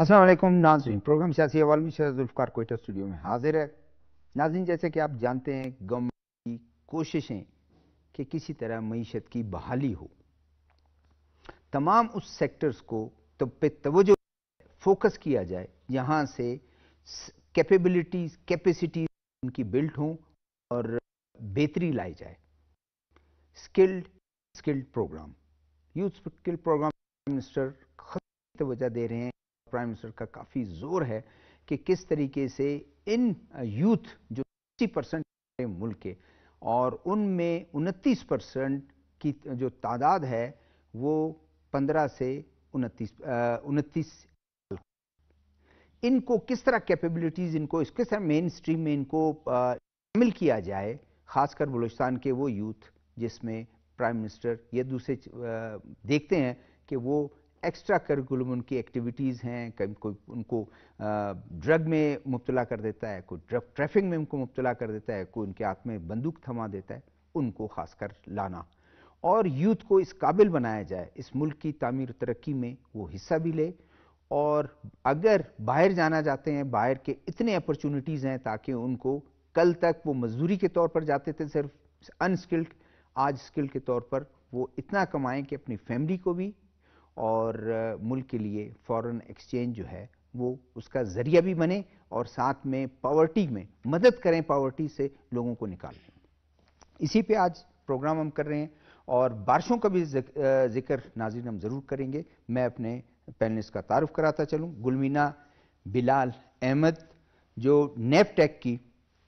असलम नाजरीन प्रोग्राम सियासी हवाल में शहजुल्फ़ार कोटा स्टूडियो में हाजिर है नाजरीन जैसे कि आप जानते हैं गवर्नमेंट की कोशिशें कि किसी तरह मीशत की बहाली हो तमाम उस सेक्टर्स को तो पे तवज्जो फोकस किया जाए जहाँ से कैपेबिलिटीज़ कैपेसिटी उनकी बिल्ट हों और बेहतरी लाई जाए skilled skilled program youth skilled program minister तो दे रहे हैं प्राइम मिनिस्टर का काफ़ी जोर है कि किस तरीके से इन यूथ जो 80 परसेंट मुल्क के और उनमें उनतीस परसेंट की जो तादाद है वो पंद्रह से उनतीस उनतीस इनको किस तरह कैपेबिलिटीज़ इनको इसके तरह मेन स्ट्रीम में इनको शामिल किया जाए ख़ासकर बलूचिस्तान के वो यूथ जिसमें प्राइम मिनिस्टर ये दूसरे देखते हैं कि वो एक्स्ट्रा करिकुलम उनकी एक्टिविटीज़ हैं कभी कोई उनको ड्रग में मुबतला कर देता है कोई ड्रग ट्रैफिक में उनको मुबतला कर देता है कोई उनके हाथ में बंदूक थमा देता है उनको खासकर लाना और यूथ को इस काबिल बनाया जाए इस मुल्क की तमीर तरक्की में वो हिस्सा भी ले और अगर बाहर जाना चाहते हैं बाहर के इतने अपॉर्चुनिटीज़ हैं ताकि उनको कल तक वो मजदूरी के तौर पर जाते थे सिर्फ अनस्किल्ड आज स्किल्ड के तौर पर वो इतना कमाएं कि अपनी फैमिली को भी और मुल्क के लिए फ़ॉरेन एक्सचेंज जो है वो उसका ज़रिया भी बने और साथ में पावर्टी में मदद करें पावर्टी से लोगों को निकालें इसी पे आज प्रोग्राम हम कर रहे हैं और बारिशों का भी जिक्र नाजिन हम ज़रूर करेंगे मैं अपने पैनलिस्ट का तारुफ कराता चलूँ गुलमीना बिलाल अहमद जो नेपटेक की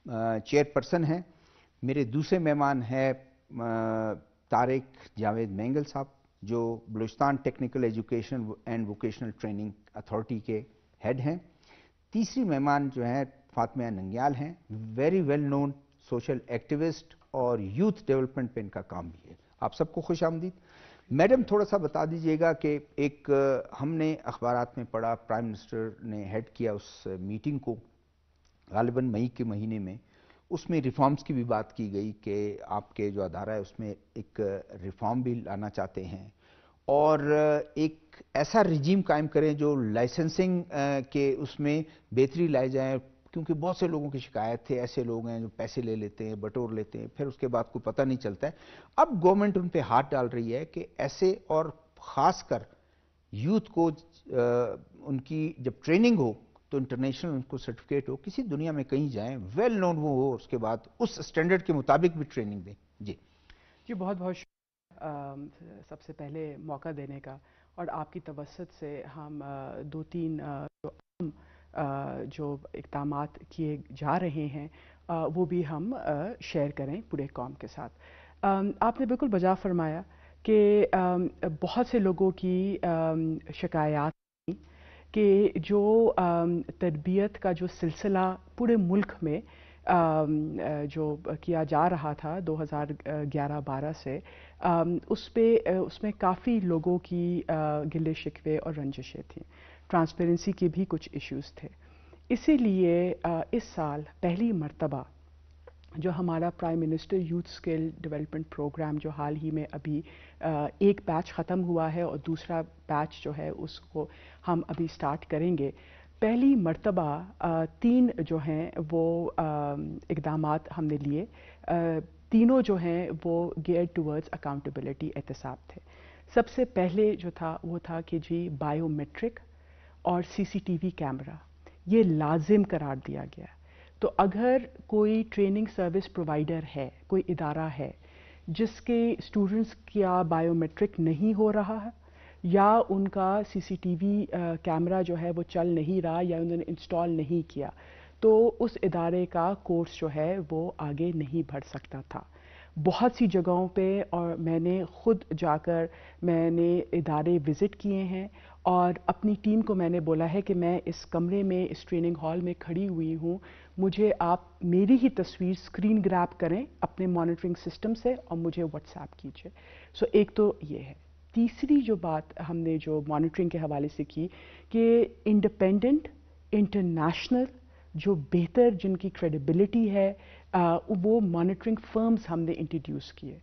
चेयरपर्सन हैं मेरे दूसरे मेहमान हैं तारिक जावेद मैंगल साहब जो Balochistan technical education and vocational training authority के हेड हैं तीसरी मेहमान जो है फातमिया नंग्याल हैं very well known social activist और यूथ डेवलपमेंट पे इनका काम भी है आप सबको खुश आमदीद मैडम थोड़ा सा बता दीजिएगा कि एक हमने अखबार में पढ़ा प्राइम मिनिस्टर ने हेड किया उस मीटिंग को गालिबा मई के महीने में उसमें रिफॉर्म्स की भी बात की गई कि आपके जो अदारा है उसमें एक रिफॉर्म भी लाना चाहते हैं और एक ऐसा रिजीम कायम करें जो लाइसेंसिंग के उसमें बेहतरी लाए जाए क्योंकि बहुत से लोगों की शिकायत थे ऐसे लोग हैं जो पैसे ले लेते हैं बटोर लेते हैं फिर उसके बाद कोई पता नहीं चलता है अब गवर्नमेंट उन पर हाथ डाल रही है कि ऐसे और ख़ास यूथ को उनकी जब ट्रेनिंग हो तो इंटरनेशनल उनको सर्टिफिकेट हो किसी दुनिया में कहीं जाएं वेल नोन वो हो उसके बाद उस स्टैंडर्ड के मुताबिक भी ट्रेनिंग दें जी जी बहुत बहुत शुक्रिया सबसे पहले मौका देने का और आपकी तवसत से हम दो तीन जो आम जो इकदाम किए जा रहे हैं वो भी हम शेयर करें पूरे कॉम के साथ आपने बिल्कुल बजा फरमाया कि बहुत से लोगों की शिकायत कि जो तरबियत का जो सिलसिला पूरे मुल्क में जो किया जा रहा था 2011-12 से उस पर उसमें काफ़ी लोगों की गिले शिकवे और रंजिशें थीं ट्रांसपेरेंसी के भी कुछ इश्यूज थे इसीलिए इस साल पहली मर्तबा जो हमारा prime minister youth skill development program जो हाल ही में अभी एक बैच ख़त्म हुआ है और दूसरा बैच जो है उसको हम अभी स्टार्ट करेंगे पहली मर्तबा तीन जो हैं वो इकदाम हमने लिए तीनों जो हैं वो गेयर टूवर्ड्स अकाउंटेबिलिटी एहतसाब थे सबसे पहले जो था वो था कि जी बायोमेट्रिक और सीसीटीवी कैमरा ये लाजिम करार दिया गया तो अगर कोई ट्रेनिंग सर्विस प्रोवाइडर है कोई इदारा है जिसके स्टूडेंट्स का बायोमेट्रिक नहीं हो रहा है या उनका सीसीटीवी कैमरा जो है वो चल नहीं रहा या उन्होंने इंस्टॉल नहीं किया तो उस इदारे का कोर्स जो है वो आगे नहीं बढ़ सकता था बहुत सी जगहों पे और मैंने ख़ुद जाकर मैंने इदारे विज़िट किए हैं और अपनी टीम को मैंने बोला है कि मैं इस कमरे में इस ट्रेनिंग हॉल में खड़ी हुई हूँ मुझे आप मेरी ही तस्वीर स्क्रीन ग्रैप करें अपने मॉनिटरिंग सिस्टम से और मुझे व्हाट्सएप कीजिए सो एक तो ये है तीसरी जो बात हमने जो मॉनिटरिंग के हवाले से की कि इंडिपेंडेंट इंटरनेशनल जो बेहतर जिनकी क्रेडिबिलिटी है आ, वो मॉनिटरिंग फर्म्स हमने इंट्रोड्यूस किए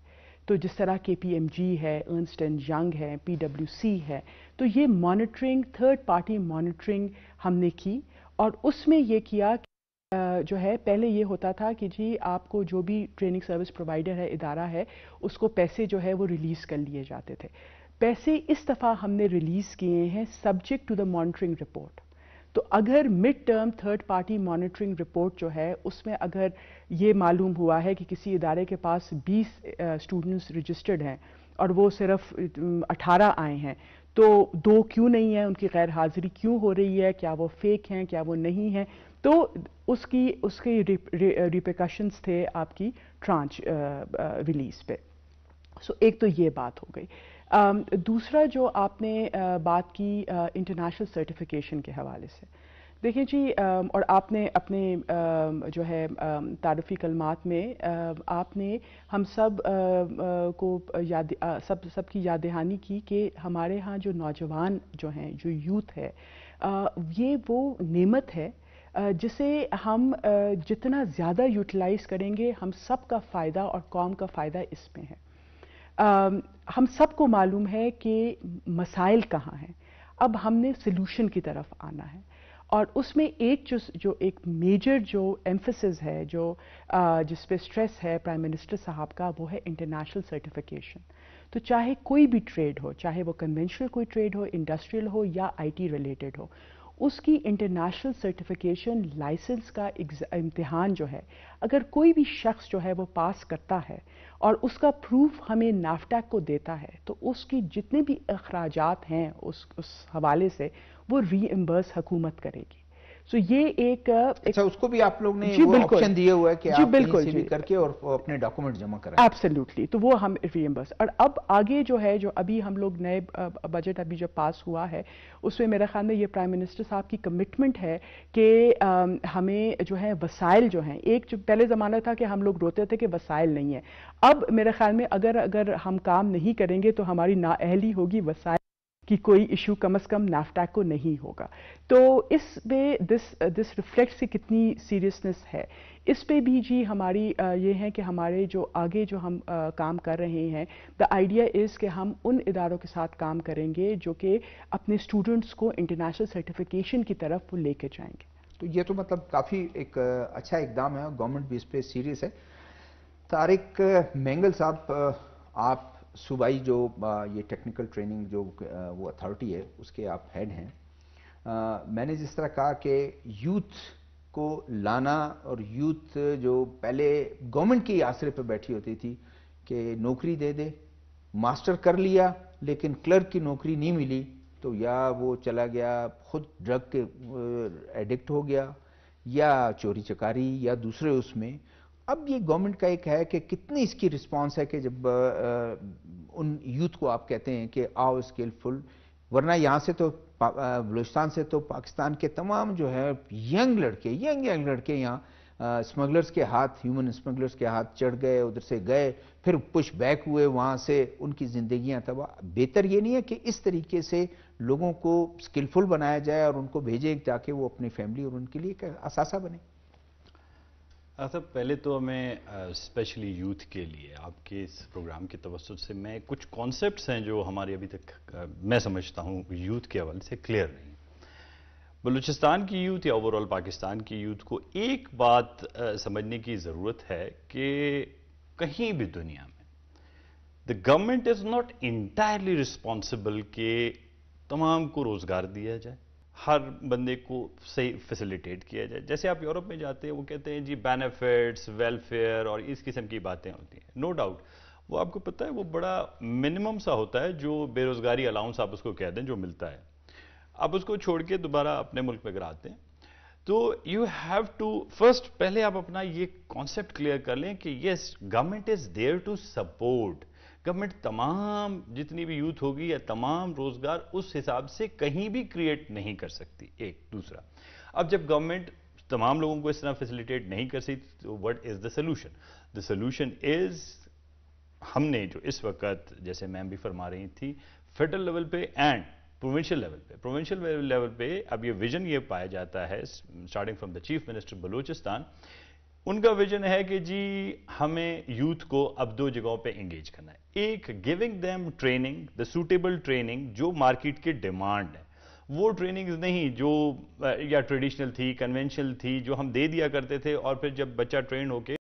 तो जिस तरह के पी एम जी है अर्नस्ट एंड यंग है पी डब्ल्यू सी है तो ये मॉनिटरिंग थर्ड पार्टी मॉनिटरिंग हमने की और उसमें ये किया जो है पहले ये होता था कि जी आपको जो भी ट्रेनिंग सर्विस प्रोवाइडर है इदारा है उसको पैसे जो है वो रिलीज़ कर लिए जाते थे पैसे इस दफ़ा हमने रिलीज़ किए हैं subject to the monitoring report तो अगर mid term third party monitoring report जो है उसमें अगर ये मालूम हुआ है कि किसी इदारे के पास 20 स्टूडेंट्स रजिस्टर्ड हैं और वो सिर्फ 18 आए हैं तो दो क्यों नहीं है उनकी गैर हाजिरी क्यों हो रही है क्या वो फेक हैं क्या वो नहीं हैं तो उसकी उसके रिप्रिकॉशंस थे आपकी ट्रांच रिलीज पे सो एक तो ये बात हो गई दूसरा जो आपने बात की इंटरनेशनल सर्टिफिकेशन के हवाले से देखिए जी और आपने अपने जो है तारफ़ी कलमात में आपने हम सब को याद सब सब की याद दहानी की कि हमारे यहाँ जो नौजवान जो हैं जो यूथ है ये वो नेमत है जिसे हम जितना ज़्यादा यूटिलाइज करेंगे हम सब का फ़ायदा और कौम का फ़ायदा इसमें है हम सबको मालूम है कि मसाइल कहाँ हैं अब हमने सोल्यूशन की तरफ आना है और उसमें एक जो जो एक मेजर जो एम्फसिस है जो जिस पे स्ट्रेस है प्राइम मिनिस्टर साहब का वो है इंटरनेशनल सर्टिफिकेशन तो चाहे कोई भी ट्रेड हो चाहे वो कन्वेंशनल कोई ट्रेड हो इंडस्ट्रियल हो या आईटी रिलेटेड हो उसकी इंटरनेशनल सर्टिफिकेशन लाइसेंस का इम्तहान जो है अगर कोई भी शख्स जो है वो पास करता है और उसका प्रूफ हमें नाफ्टैक को देता है तो उसकी जितने भी अखराजात हैं उस उस हवाले से वो एम्बर्स हुकूमत करेगी सो so, ये एक, एक अच्छा उसको भी आप लोग ने जी बिल्कुल दिए हुए कि जी आप बिल्कुल जी, करके और अपने डॉक्यूमेंट जमा करें एब्सोल्युटली तो वो हम रीएम्बर्स और अब आगे जो है जो अभी हम लोग नए बजट अभी जब पास हुआ है उसमें मेरा ख्याल में ये प्राइम मिनिस्टर साहब की कमिटमेंट है कि हमें जो है वसाइल जो हैं एक जो पहले ज़माना था कि हम लोग रोते थे कि वसाइल नहीं है अब मेरे ख्याल में अगर अगर हम काम नहीं करेंगे तो हमारी नाअहली होगी वसाइल कि कोई इशू कम से कम नाफ्टैक को नहीं होगा तो इस पे दिस दिस रिफ्लेक्ट से कितनी सीरियसनेस है इस पे भी जी हमारी ये है कि हमारे जो आगे जो हम काम कर रहे हैं द आइडिया इज़ कि हम उन इदारों के साथ काम करेंगे जो कि अपने स्टूडेंट्स को इंटरनेशनल सर्टिफिकेशन की तरफ वो लेके जाएंगे तो ये तो मतलब काफ़ी एक अच्छा इकदाम है गवर्नमेंट भी इस पर सीरियस है तारिक मैंगल साहब आप सूबाई जो ये टेक्निकल ट्रेनिंग जो वो अथॉरिटी है उसके आप हेड हैं मैंने जिस तरह कहा कि यूथ को लाना और यूथ जो पहले गवर्नमेंट के आसरे पर बैठी होती थी कि नौकरी दे दे मास्टर कर लिया लेकिन क्लर्क की नौकरी नहीं मिली तो या वो चला गया खुद ड्रग के एडिक्ट हो गया या चोरी चकारी या दूसरे उसमें अब ये गवर्नमेंट का एक है कि कितनी इसकी रिस्पांस है कि जब आ, उन यूथ को आप कहते हैं कि आओ स्किलफुल वरना यहाँ से तो बलूचिस्तान से तो पाकिस्तान के तमाम जो है यंग लड़के यंग यंग लड़के यहाँ स्मगलर्स के हाथ ह्यूमन स्मगलर्स के हाथ चढ़ गए उधर से गए फिर पुश बैक हुए वहाँ से उनकी जिंदगियाँ तबाह बेहतर ये नहीं है कि इस तरीके से लोगों को स्किलफुल बनाया जाए और उनको भेजे ताकि वो अपनी फैमिली और उनके लिए एक असासा बने साहब पहले तो मैं स्पेशली यूथ के लिए आपके इस प्रोग्राम के तवसत से मैं कुछ कॉन्सेप्ट्स हैं जो हमारे अभी तक आ, मैं समझता हूँ यूथ के हवाले से क्लियर नहीं बलूचिस्तान की यूथ या ओवरऑल पाकिस्तान की यूथ को एक बात आ, समझने की ज़रूरत है कि कहीं भी दुनिया में the government is not entirely responsible के तमाम को रोज़गार दिया जाए हर बंदे को सही फैसिलिटेट किया जाए जैसे आप यूरोप में जाते हैं वो कहते हैं जी बेनिफिट्स वेलफेयर और इस किस्म की बातें होती हैं नो डाउट वो आपको पता है वो बड़ा मिनिमम सा होता है जो बेरोज़गारी अलाउंस आप उसको कह दें जो मिलता है आप उसको छोड़ के दोबारा अपने मुल्क में अगर आते हैं तो यू हैव टू फर्स्ट पहले आप अपना ये कॉन्सेप्ट क्लियर कर लें कि yes government is there to support government तमाम जितनी भी यूथ होगी या तमाम रोजगार उस हिसाब से कहीं भी क्रिएट नहीं कर सकती एक दूसरा अब जब गवर्नमेंट तमाम लोगों को इस तरह फैसिलिटेट नहीं कर सकती तो what is the solution the solution is हमने जो इस वक्त जैसे मैम भी फरमा रही थी फेडरल लेवल पे एंड प्रोविंशियल लेवल पे प्रोविंशियल लेवल पे अब ये विजन ये पाया जाता है starting from the chief minister Balochistan उनका विजन है कि जी हमें यूथ को अब दो जगहों पे एंगेज करना है एक giving them training the suitable training जो मार्केट के डिमांड है वो ट्रेनिंग्स नहीं जो या ट्रेडिशनल थी कन्वेंशनल थी जो हम दे दिया करते थे और फिर जब बच्चा ट्रेन होके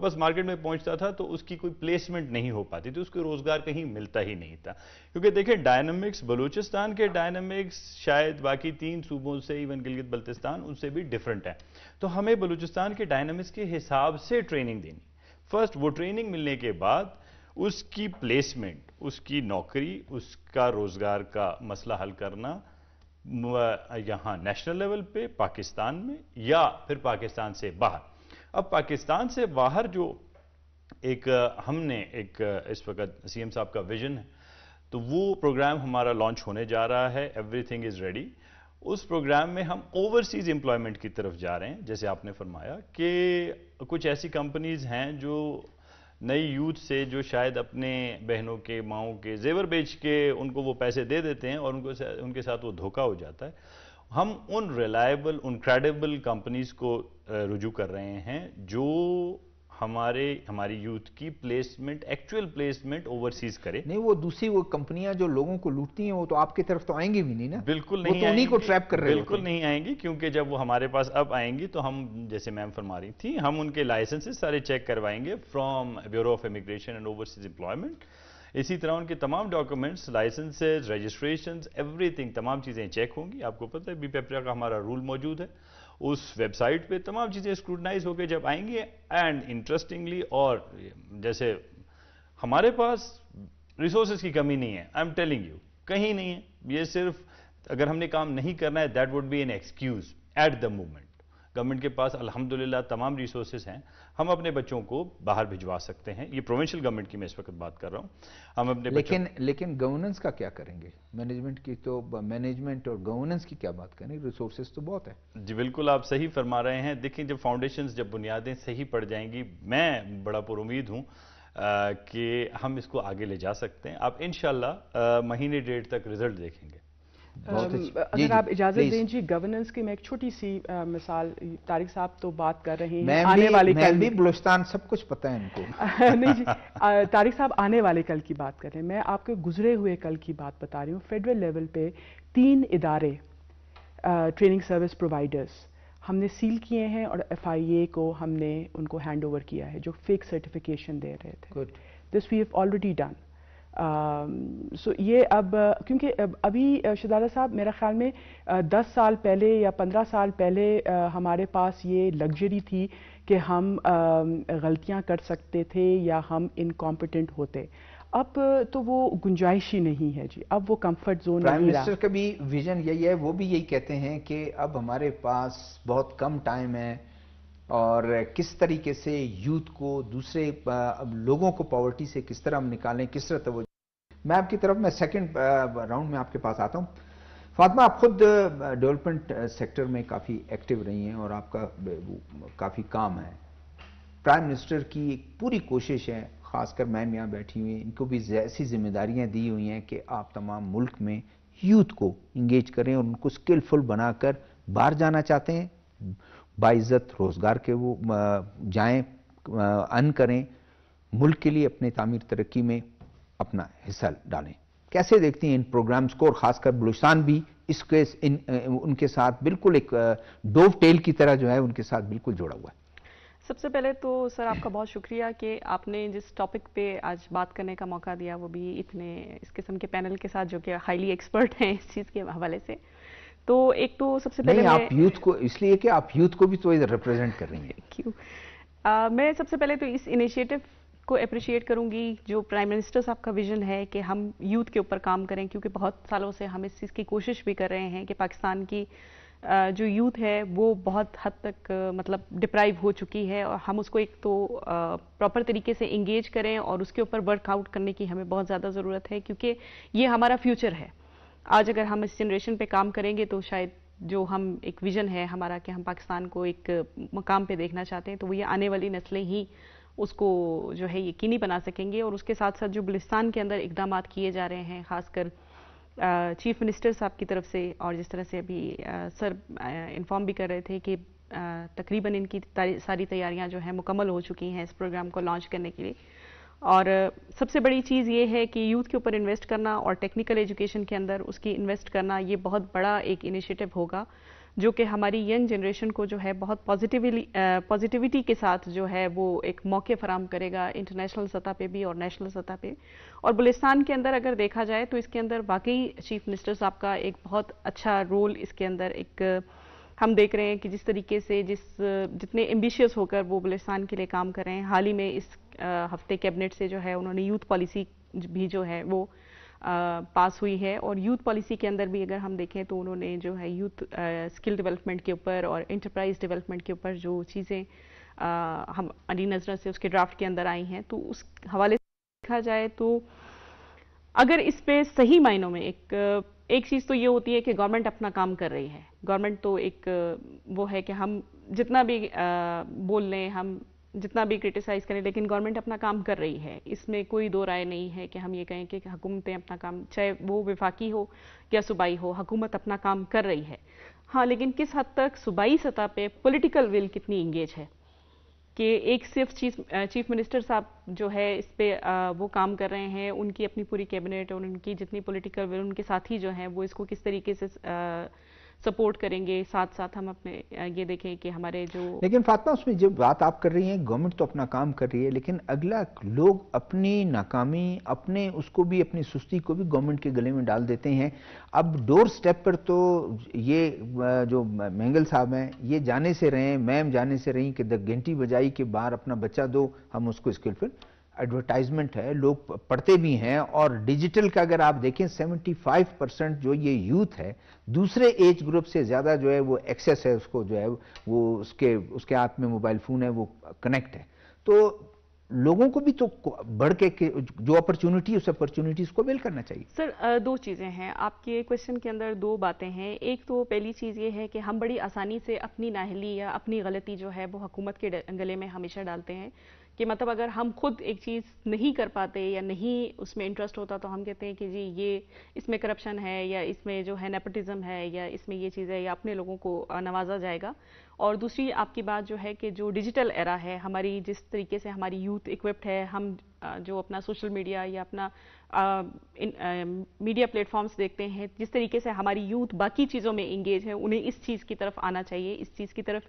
वापस मार्केट में पहुंचता था तो उसकी कोई प्लेसमेंट नहीं हो पाती थी उसको रोजगार कहीं मिलता ही नहीं था क्योंकि देखिए डायनामिक्स बलूचिस्तान के डायनामिक्स शायद बाकी तीन सूबों से इवन गिलगित बल्तिस्तान उनसे भी डिफरेंट है तो हमें बलूचिस्तान के डायनमिक्स के हिसाब से ट्रेनिंग देनी फर्स्ट वो ट्रेनिंग मिलने के बाद उसकी प्लेसमेंट उसकी नौकरी उसका रोजगार का मसला हल करना यहाँ नेशनल लेवल पे पाकिस्तान में या फिर पाकिस्तान से बाहर अब पाकिस्तान से बाहर जो एक हमने एक इस वक्त सीएम साहब का विजन है तो वो प्रोग्राम हमारा लॉन्च होने जा रहा है एवरीथिंग इज़ रेडी उस प्रोग्राम में हम ओवरसीज एम्प्लॉयमेंट की तरफ जा रहे हैं जैसे आपने फरमाया कि कुछ ऐसी कंपनीज़ हैं जो नई यूथ से जो शायद अपने बहनों के माओ के जेवर बेच के उनको वो पैसे दे देते हैं और उनको उनके साथ वो धोखा हो जाता है हम उन रिलायबल उन क्रेडिबल कंपनीज को रुजू कर रहे हैं जो हमारे हमारी यूथ की प्लेसमेंट एक्चुअल प्लेसमेंट ओवरसीज करे नहीं वो दूसरी वो कंपनियां जो लोगों को लूटती हैं वो तो आपकी तरफ तो आएंगी भी नहीं ना बिल्कुल नहीं तो उन्हीं को ट्रैप कर रहे बिल्कुल नहीं आएंगी क्योंकि जब वो हमारे पास अब आएंगी तो हम जैसे मैम फरमा रही थी हम उनके लाइसेंसेस सारे चेक करवाएंगे from bureau of immigration and overseas employment इसी तरह उनके तमाम डॉक्यूमेंट्स लाइसेंसेज रजिस्ट्रेशन एवरीथिंग तमाम चीज़ें चेक होंगी आपको पता है बी पेपरा का हमारा रूल मौजूद है उस वेबसाइट पे तमाम चीज़ें स्क्रूटनाइज होकर जब आएंगे एंड इंटरेस्टिंगली और जैसे हमारे पास रिसोर्सेज की कमी नहीं है आई एम टेलिंग यू कहीं नहीं है ये सिर्फ अगर हमने काम नहीं करना है that would be an excuse at the moment government के पास अल्हम्दुलिल्लाह तमाम रिसोर्सेज हैं हम अपने बच्चों को बाहर भिजवा सकते हैं ये प्रोविंशियल गवर्नमेंट की मैं इस वक्त बात कर रहा हूँ हम अपने लेकिन लेकिन गवर्नेंस का क्या करेंगे मैनेजमेंट की तो मैनेजमेंट और गवर्नेंस की क्या बात करेंगे रिसोर्सेज तो बहुत है जी बिल्कुल आप सही फरमा रहे हैं देखिए जब फाउंडेशन जब बुनियादें सही पड़ जाएंगी मैं बड़ा पुरुद हूँ कि हम इसको आगे ले जा सकते हैं आप इन महीने डेढ़ तक रिजल्ट देखेंगे अगर आप इजाजत दें जी गवर्नेंस की मैं एक छोटी सी आ, मिसाल तारिक साहब तो बात कर रहे हैं आने वाले कल भी बलुस्तान सब कुछ पता है इनको नहीं जी आ, तारिक साहब आने वाले कल की बात कर रहे हैं मैं आपके गुजरे हुए कल की बात बता रही हूँ फेडरल लेवल पे तीन इदारे ट्रेनिंग सर्विस प्रोवाइडर्स हमने सील किए हैं और एफ को हमने उनको हैंड ओवर किया है जो फेक सर्टिफिकेशन दे रहे थे this we have already done so um, ये अब क्योंकि अभी शदाला साहब मेरा ख्याल में दस साल पहले या पंद्रह साल पहले हमारे पास ये लग्जरी थी कि हम गलतियां कर सकते थे या हम इनकॉम्पिटेंट होते अब तो वो गुंजाइश ही नहीं है जी अब वो कंफर्ट जोन प्राइम मिनिस्टर का भी विजन यही है वो भी यही कहते हैं कि अब हमारे पास बहुत कम टाइम है और किस तरीके से यूथ को दूसरे लोगों को पॉवर्टी से किस तरह हम निकालें किस तरह तो मैं आपकी तरफ मैं सेकंड राउंड में आपके पास आता हूं फातमा आप खुद डेवलपमेंट सेक्टर में काफ़ी एक्टिव रही हैं और आपका काफ़ी काम है प्राइम मिनिस्टर की एक पूरी कोशिश है खासकर मैम यहाँ बैठी हुई हैं इनको भी ऐसी जिम्मेदारियाँ दी हुई हैं कि आप तमाम मुल्क में यूथ को इंगेज करें और उनको स्किलफुल बनाकर बाहर जाना चाहते हैं बाइज़त रोज़गार के वो जाएँ अन करें मुल्क के लिए अपने तामीर तरक्की में अपना हिस्सा डालें कैसे देखती हैं इन प्रोग्राम्स को और ख़ासकर बलूचिस्तान भी इसके इन उनके साथ बिल्कुल एक डोव टेल की तरह जो है उनके साथ बिल्कुल जुड़ा हुआ है सबसे पहले तो सर आपका बहुत शुक्रिया कि आपने जिस टॉपिक पे आज बात करने का मौका दिया वो भी इतने इस किस्म के पैनल के साथ जो कि हाईली एक्सपर्ट हैं इस चीज़ के हवाले से तो एक तो सबसे पहले आप यूथ को इसलिए कि आप यूथ को भी तो रिप्रेजेंट कर रही हैं क्यों uh, मैं सबसे पहले तो इस इनिशिएटिव को अप्रिशिएट करूंगी जो प्राइम मिनिस्टर साहब का विजन है कि हम यूथ के ऊपर काम करें क्योंकि बहुत सालों से हम इस चीज़ की कोशिश भी कर रहे हैं कि पाकिस्तान की uh, जो यूथ है वो बहुत हद तक uh, मतलब डिप्राइव हो चुकी है और हम उसको एक तो प्रॉपर तरीके से इंगेज करें और उसके ऊपर वर्कआउट करने की हमें बहुत ज़्यादा ज़रूरत है क्योंकि ये हमारा फ्यूचर है आज अगर हम इस जनरेशन पे काम करेंगे तो शायद जो हम एक विजन है हमारा कि हम पाकिस्तान को एक मकाम पे देखना चाहते हैं तो वो ये आने वाली नस्लें ही उसको जो है यकीनी बना सकेंगे और उसके साथ साथ जो बलिस्तान के अंदर इकदाम किए जा रहे हैं खासकर चीफ मिनिस्टर साहब की तरफ से और जिस तरह से अभी सर इन्फॉर्म भी कर रहे थे कि तकरीबन इनकी सारी तैयारियां जो है मुकम्मल हो चुकी हैं इस प्रोग्राम को लॉन्च करने के लिए और सबसे बड़ी चीज़ ये है कि यूथ के ऊपर इन्वेस्ट करना और टेक्निकल एजुकेशन के अंदर उसकी इन्वेस्ट करना ये बहुत बड़ा एक इनिशिएटिव होगा जो कि हमारी यंग जनरेशन को जो है बहुत पॉजिटिवली पॉजिटिविटी के साथ जो है वो एक मौके फराम करेगा इंटरनेशनल सतह पे भी और नेशनल सतह पे और बुलिस्तान के अंदर अगर देखा जाए तो इसके अंदर वाकई चीफ मिनिस्टर साहब का एक बहुत अच्छा रोल इसके अंदर एक हम देख रहे हैं कि जिस तरीके से जिस जितने एम्बिशियस होकर वो बलिस्तान के लिए काम कर रहे हैं हाल ही में इस हफ्ते कैबिनेट से जो है उन्होंने यूथ पॉलिसी भी जो है वो पास हुई है और यूथ पॉलिसी के अंदर भी अगर हम देखें तो उन्होंने जो है यूथ स्किल डेवलपमेंट के ऊपर और इंटरप्राइज डेवलपमेंट के ऊपर जो चीज़ें हम अली नजर से उसके ड्राफ्ट के अंदर आई हैं तो उस हवाले से देखा जाए तो अगर इस पर सही मायनों में एक एक चीज़ तो ये होती है कि गवर्नमेंट अपना काम कर रही है गवर्नमेंट तो एक वो है कि हम जितना भी बोल लें हम जितना भी क्रिटिसाइज़ करें लेकिन गवर्नमेंट अपना काम कर रही है इसमें कोई दो राय नहीं है कि हम ये कहें कि हुकूमतें अपना काम चाहे वो विफाकी हो या सूबाई हो हुकूमत अपना काम कर रही है हाँ लेकिन किस हद तक सूबाई सतह पे पॉलिटिकल विल कितनी इंगेज है कि एक सिर्फ चीफ चीफ मिनिस्टर साहब जो है इस पर वो काम कर रहे हैं उनकी अपनी पूरी कैबिनेट और उनकी जितनी पोलिटिकल विल उनके साथी जो हैं वो इसको किस तरीके से आ, सपोर्ट करेंगे साथ साथ हम अपने ये देखें कि हमारे जो लेकिन फातमा उसमें जो बात आप कर रही हैं गवर्नमेंट तो अपना काम कर रही है लेकिन अगला लोग अपनी नाकामी अपने उसको भी अपनी सुस्ती को भी गवर्नमेंट के गले में डाल देते हैं अब डोर स्टेप पर तो ये जो मैंगल साहब हैं ये जाने से रहे मैम जाने से रहीं कि द घंटी बजाई के बाहर अपना बच्चा दो हम उसको स्किल पर एडवर्टाइजमेंट है लोग पढ़ते भी हैं और डिजिटल का अगर आप देखें 75 परसेंट जो ये यूथ है दूसरे एज ग्रुप से ज़्यादा जो है वो एक्सेस है उसको जो है वो उसके उसके हाथ में मोबाइल फ़ोन है वो कनेक्ट है तो लोगों को भी तो बढ़ के, जो अपॉर्चुनिटी उस अपॉर्चुनिटीज को बिल करना चाहिए सर दो चीज़ें हैं आपके क्वेश्चन के अंदर दो बातें हैं एक तो पहली चीज़ ये है कि हम बड़ी आसानी से अपनी नाहली या अपनी गलती जो है वो हुकूमत के गले में हमेशा डालते हैं कि मतलब अगर हम खुद एक चीज़ नहीं कर पाते या नहीं उसमें इंटरेस्ट होता तो हम कहते हैं कि जी ये इसमें करप्शन है या इसमें जो है नेपटिज्म है या इसमें ये चीज़ है या अपने लोगों को नवाजा जाएगा और दूसरी आपकी बात जो है कि जो डिजिटल एरा है हमारी जिस तरीके से हमारी यूथ इक्विप्ड है हम जो अपना सोशल मीडिया या अपना मीडिया प्लेटफॉर्म्स देखते हैं जिस तरीके से हमारी यूथ बाकी चीज़ों में इंगेज है उन्हें इस चीज़ की तरफ आना चाहिए इस चीज़ की तरफ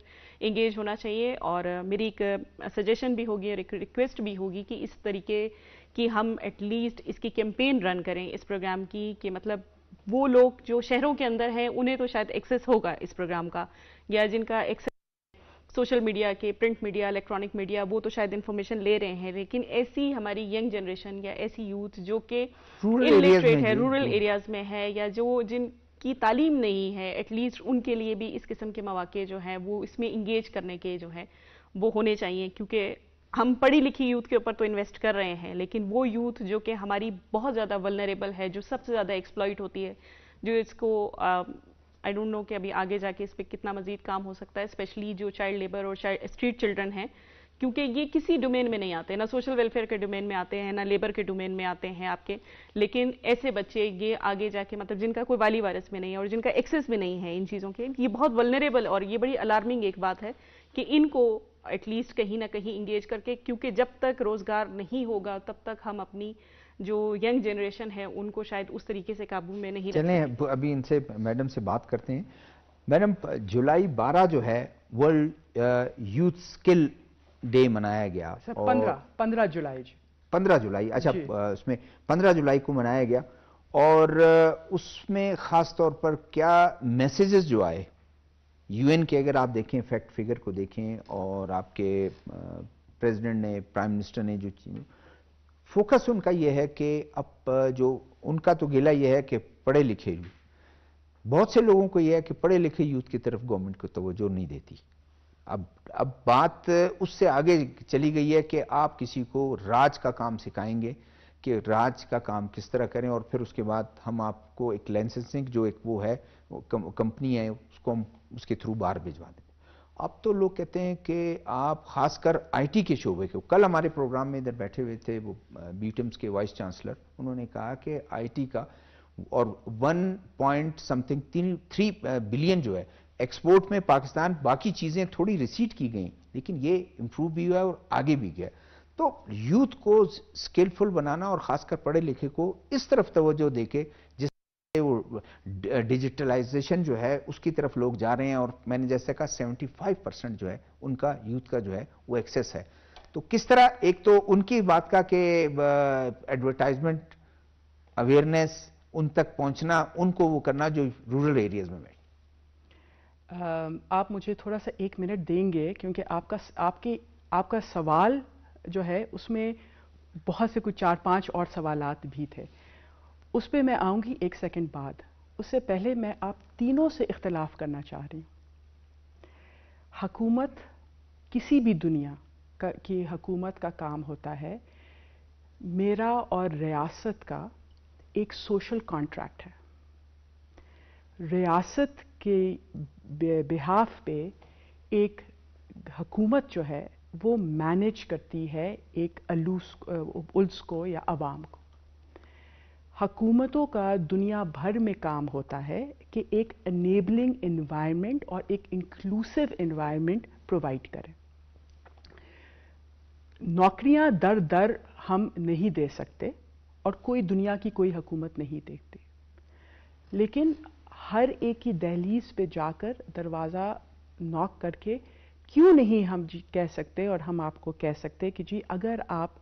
इंगेज होना चाहिए और uh, मेरी एक सजेशन भी होगी और एक रिक्वेस्ट भी होगी कि इस तरीके की हम एटलीस्ट इसकी कैंपेन रन करें इस प्रोग्राम की कि मतलब वो लोग जो शहरों के अंदर हैं उन्हें तो शायद एक्सेस होगा इस प्रोग्राम का या जिनका एक्सेस सोशल मीडिया के प्रिंट मीडिया इलेक्ट्रॉनिक मीडिया वो तो शायद इन्फॉर्मेशन ले रहे हैं लेकिन ऐसी हमारी यंग जनरेशन या ऐसी यूथ जो कि इलिटरेट है रूरल एरियाज में है या जो जिन की तालीम नहीं है एटलीस्ट उनके लिए भी इस किस्म के मौाक़े जो हैं वो इसमें इंगेज करने के जो है वो होने चाहिए क्योंकि हम पढ़ी लिखी यूथ के ऊपर तो इन्वेस्ट कर रहे हैं लेकिन वो यूथ जो कि हमारी बहुत ज़्यादा वलनरेबल है जो सबसे ज़्यादा एक्सप्लॉइट होती है जो इसको आई डोंट नो कि अभी आगे जाके इस पर कितना मजीद काम हो सकता है स्पेशली जो चाइल्ड लेबर और स्ट्रीट चिल्ड्रन हैं क्योंकि ये किसी डोमेन में नहीं आते ना सोशल वेलफेयर के डोमेन में आते हैं ना लेबर के डोमेन में आते हैं आपके लेकिन ऐसे बच्चे ये आगे जाके मतलब जिनका कोई वाली वायरस में नहीं है और जिनका एक्सेस भी नहीं है इन चीज़ों के ये बहुत वलनरेबल और ये बड़ी अलार्मिंग एक बात है कि इनको एटलीस्ट कहीं ना कहीं इंगेज करके क्योंकि जब तक रोज़गार नहीं होगा तब तक हम अपनी जो यंग जनरेशन है उनको शायद उस तरीके से काबू में नहीं चलें अभी इनसे मैडम से बात करते हैं मैडम जुलाई 12 जो है वर्ल्ड यूथ स्किल डे मनाया गया अच्छा, पंद्रह पंद्रह जुलाई जी पंद्रह जुलाई अच्छा उसमें पंद्रह जुलाई को मनाया गया और उसमें खास तौर पर क्या मैसेजेस जो आए यूएन के अगर आप देखें फैक्ट फिगर को देखें और आपके प्रेसिडेंट ने प्राइम मिनिस्टर ने जो फोकस उनका यह है कि अब जो उनका तो गिला यह है कि पढ़े लिखे बहुत से लोगों को यह है कि पढ़े लिखे यूथ की तरफ गवर्नमेंट को तोज्जो नहीं देती अब अब बात उससे आगे चली गई है कि आप किसी को राज का काम सिखाएंगे कि राज का काम किस तरह करें और फिर उसके बाद हम आपको एक लाइसेंसिंग जो एक वो है कंपनी है उसको हम उसके थ्रू बाहर भिजवा दें अब तो लोग कहते हैं कि आप खासकर आईटी के शोबे के कल हमारे प्रोग्राम में इधर बैठे हुए थे वो बीटम्स के वाइस चांसलर उन्होंने कहा कि आईटी का और वन पॉइंट समथिंग तीन थ्री बिलियन जो है एक्सपोर्ट में पाकिस्तान बाकी चीज़ें थोड़ी रिसीट की गई लेकिन ये इम्प्रूव भी हुआ है और आगे भी गया तो यूथ को स्किलफुल बनाना और खासकर पढ़े लिखे को इस तरफ तवज्जो देखे जिस वो डिजिटलाइजेशन जो है उसकी तरफ लोग जा रहे हैं और मैंने जैसे कहा 75 परसेंट जो है उनका यूथ का जो है वो एक्सेस है तो किस तरह एक तो उनकी बात का कि एडवर्टाइजमेंट अवेयरनेस उन तक पहुंचना उनको वो करना जो रूरल एरियाज में बैठ आप मुझे थोड़ा सा एक मिनट देंगे क्योंकि आपका आपकी आपका सवाल जो है उसमें बहुत से कुछ चार पांच और सवाल भी थे उस पर मैं आऊँगी एक सेकेंड बाद उससे पहले मैं आप तीनों से इख्तलाफ करना चाह रही हूँ हकूमत किसी भी दुनिया का की हकूमत का काम होता है मेरा और रियासत का एक सोशल कॉन्ट्रैक्ट है रियासत के बिहाफ पे एक हकूमत जो है वो मैनेज करती है एक अलूस उल्स को या आवाम को हकूमतों का दुनिया भर में काम होता है कि एक अनेबलिंग इन्वायरमेंट और एक इंक्लूसिव इन्वायरमेंट प्रोवाइड करें नौकरियां दर दर हम नहीं दे सकते और कोई दुनिया की कोई हकूमत नहीं देखती लेकिन हर एक की दहलीज पे जाकर दरवाज़ा नॉक करके क्यों नहीं हम जी कह सकते और हम आपको कह सकते कि जी अगर आप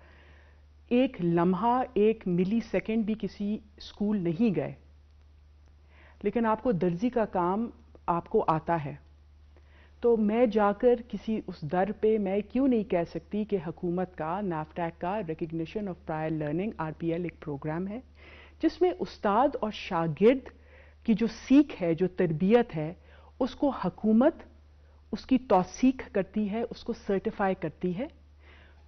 एक लम्हा एक मिली सेकेंड भी किसी स्कूल नहीं गए लेकिन आपको दर्जी का काम आपको आता है तो मैं जाकर किसी उस दर पे मैं क्यों नहीं कह सकती कि हकूमत का नाफटैक का recognition of prior learning R एक प्रोग्राम है जिसमें उस्ताद और शागिर्द की जो सीख है जो तरबियत है उसको हकूमत उसकी तोसीक करती है उसको सर्टिफाई करती है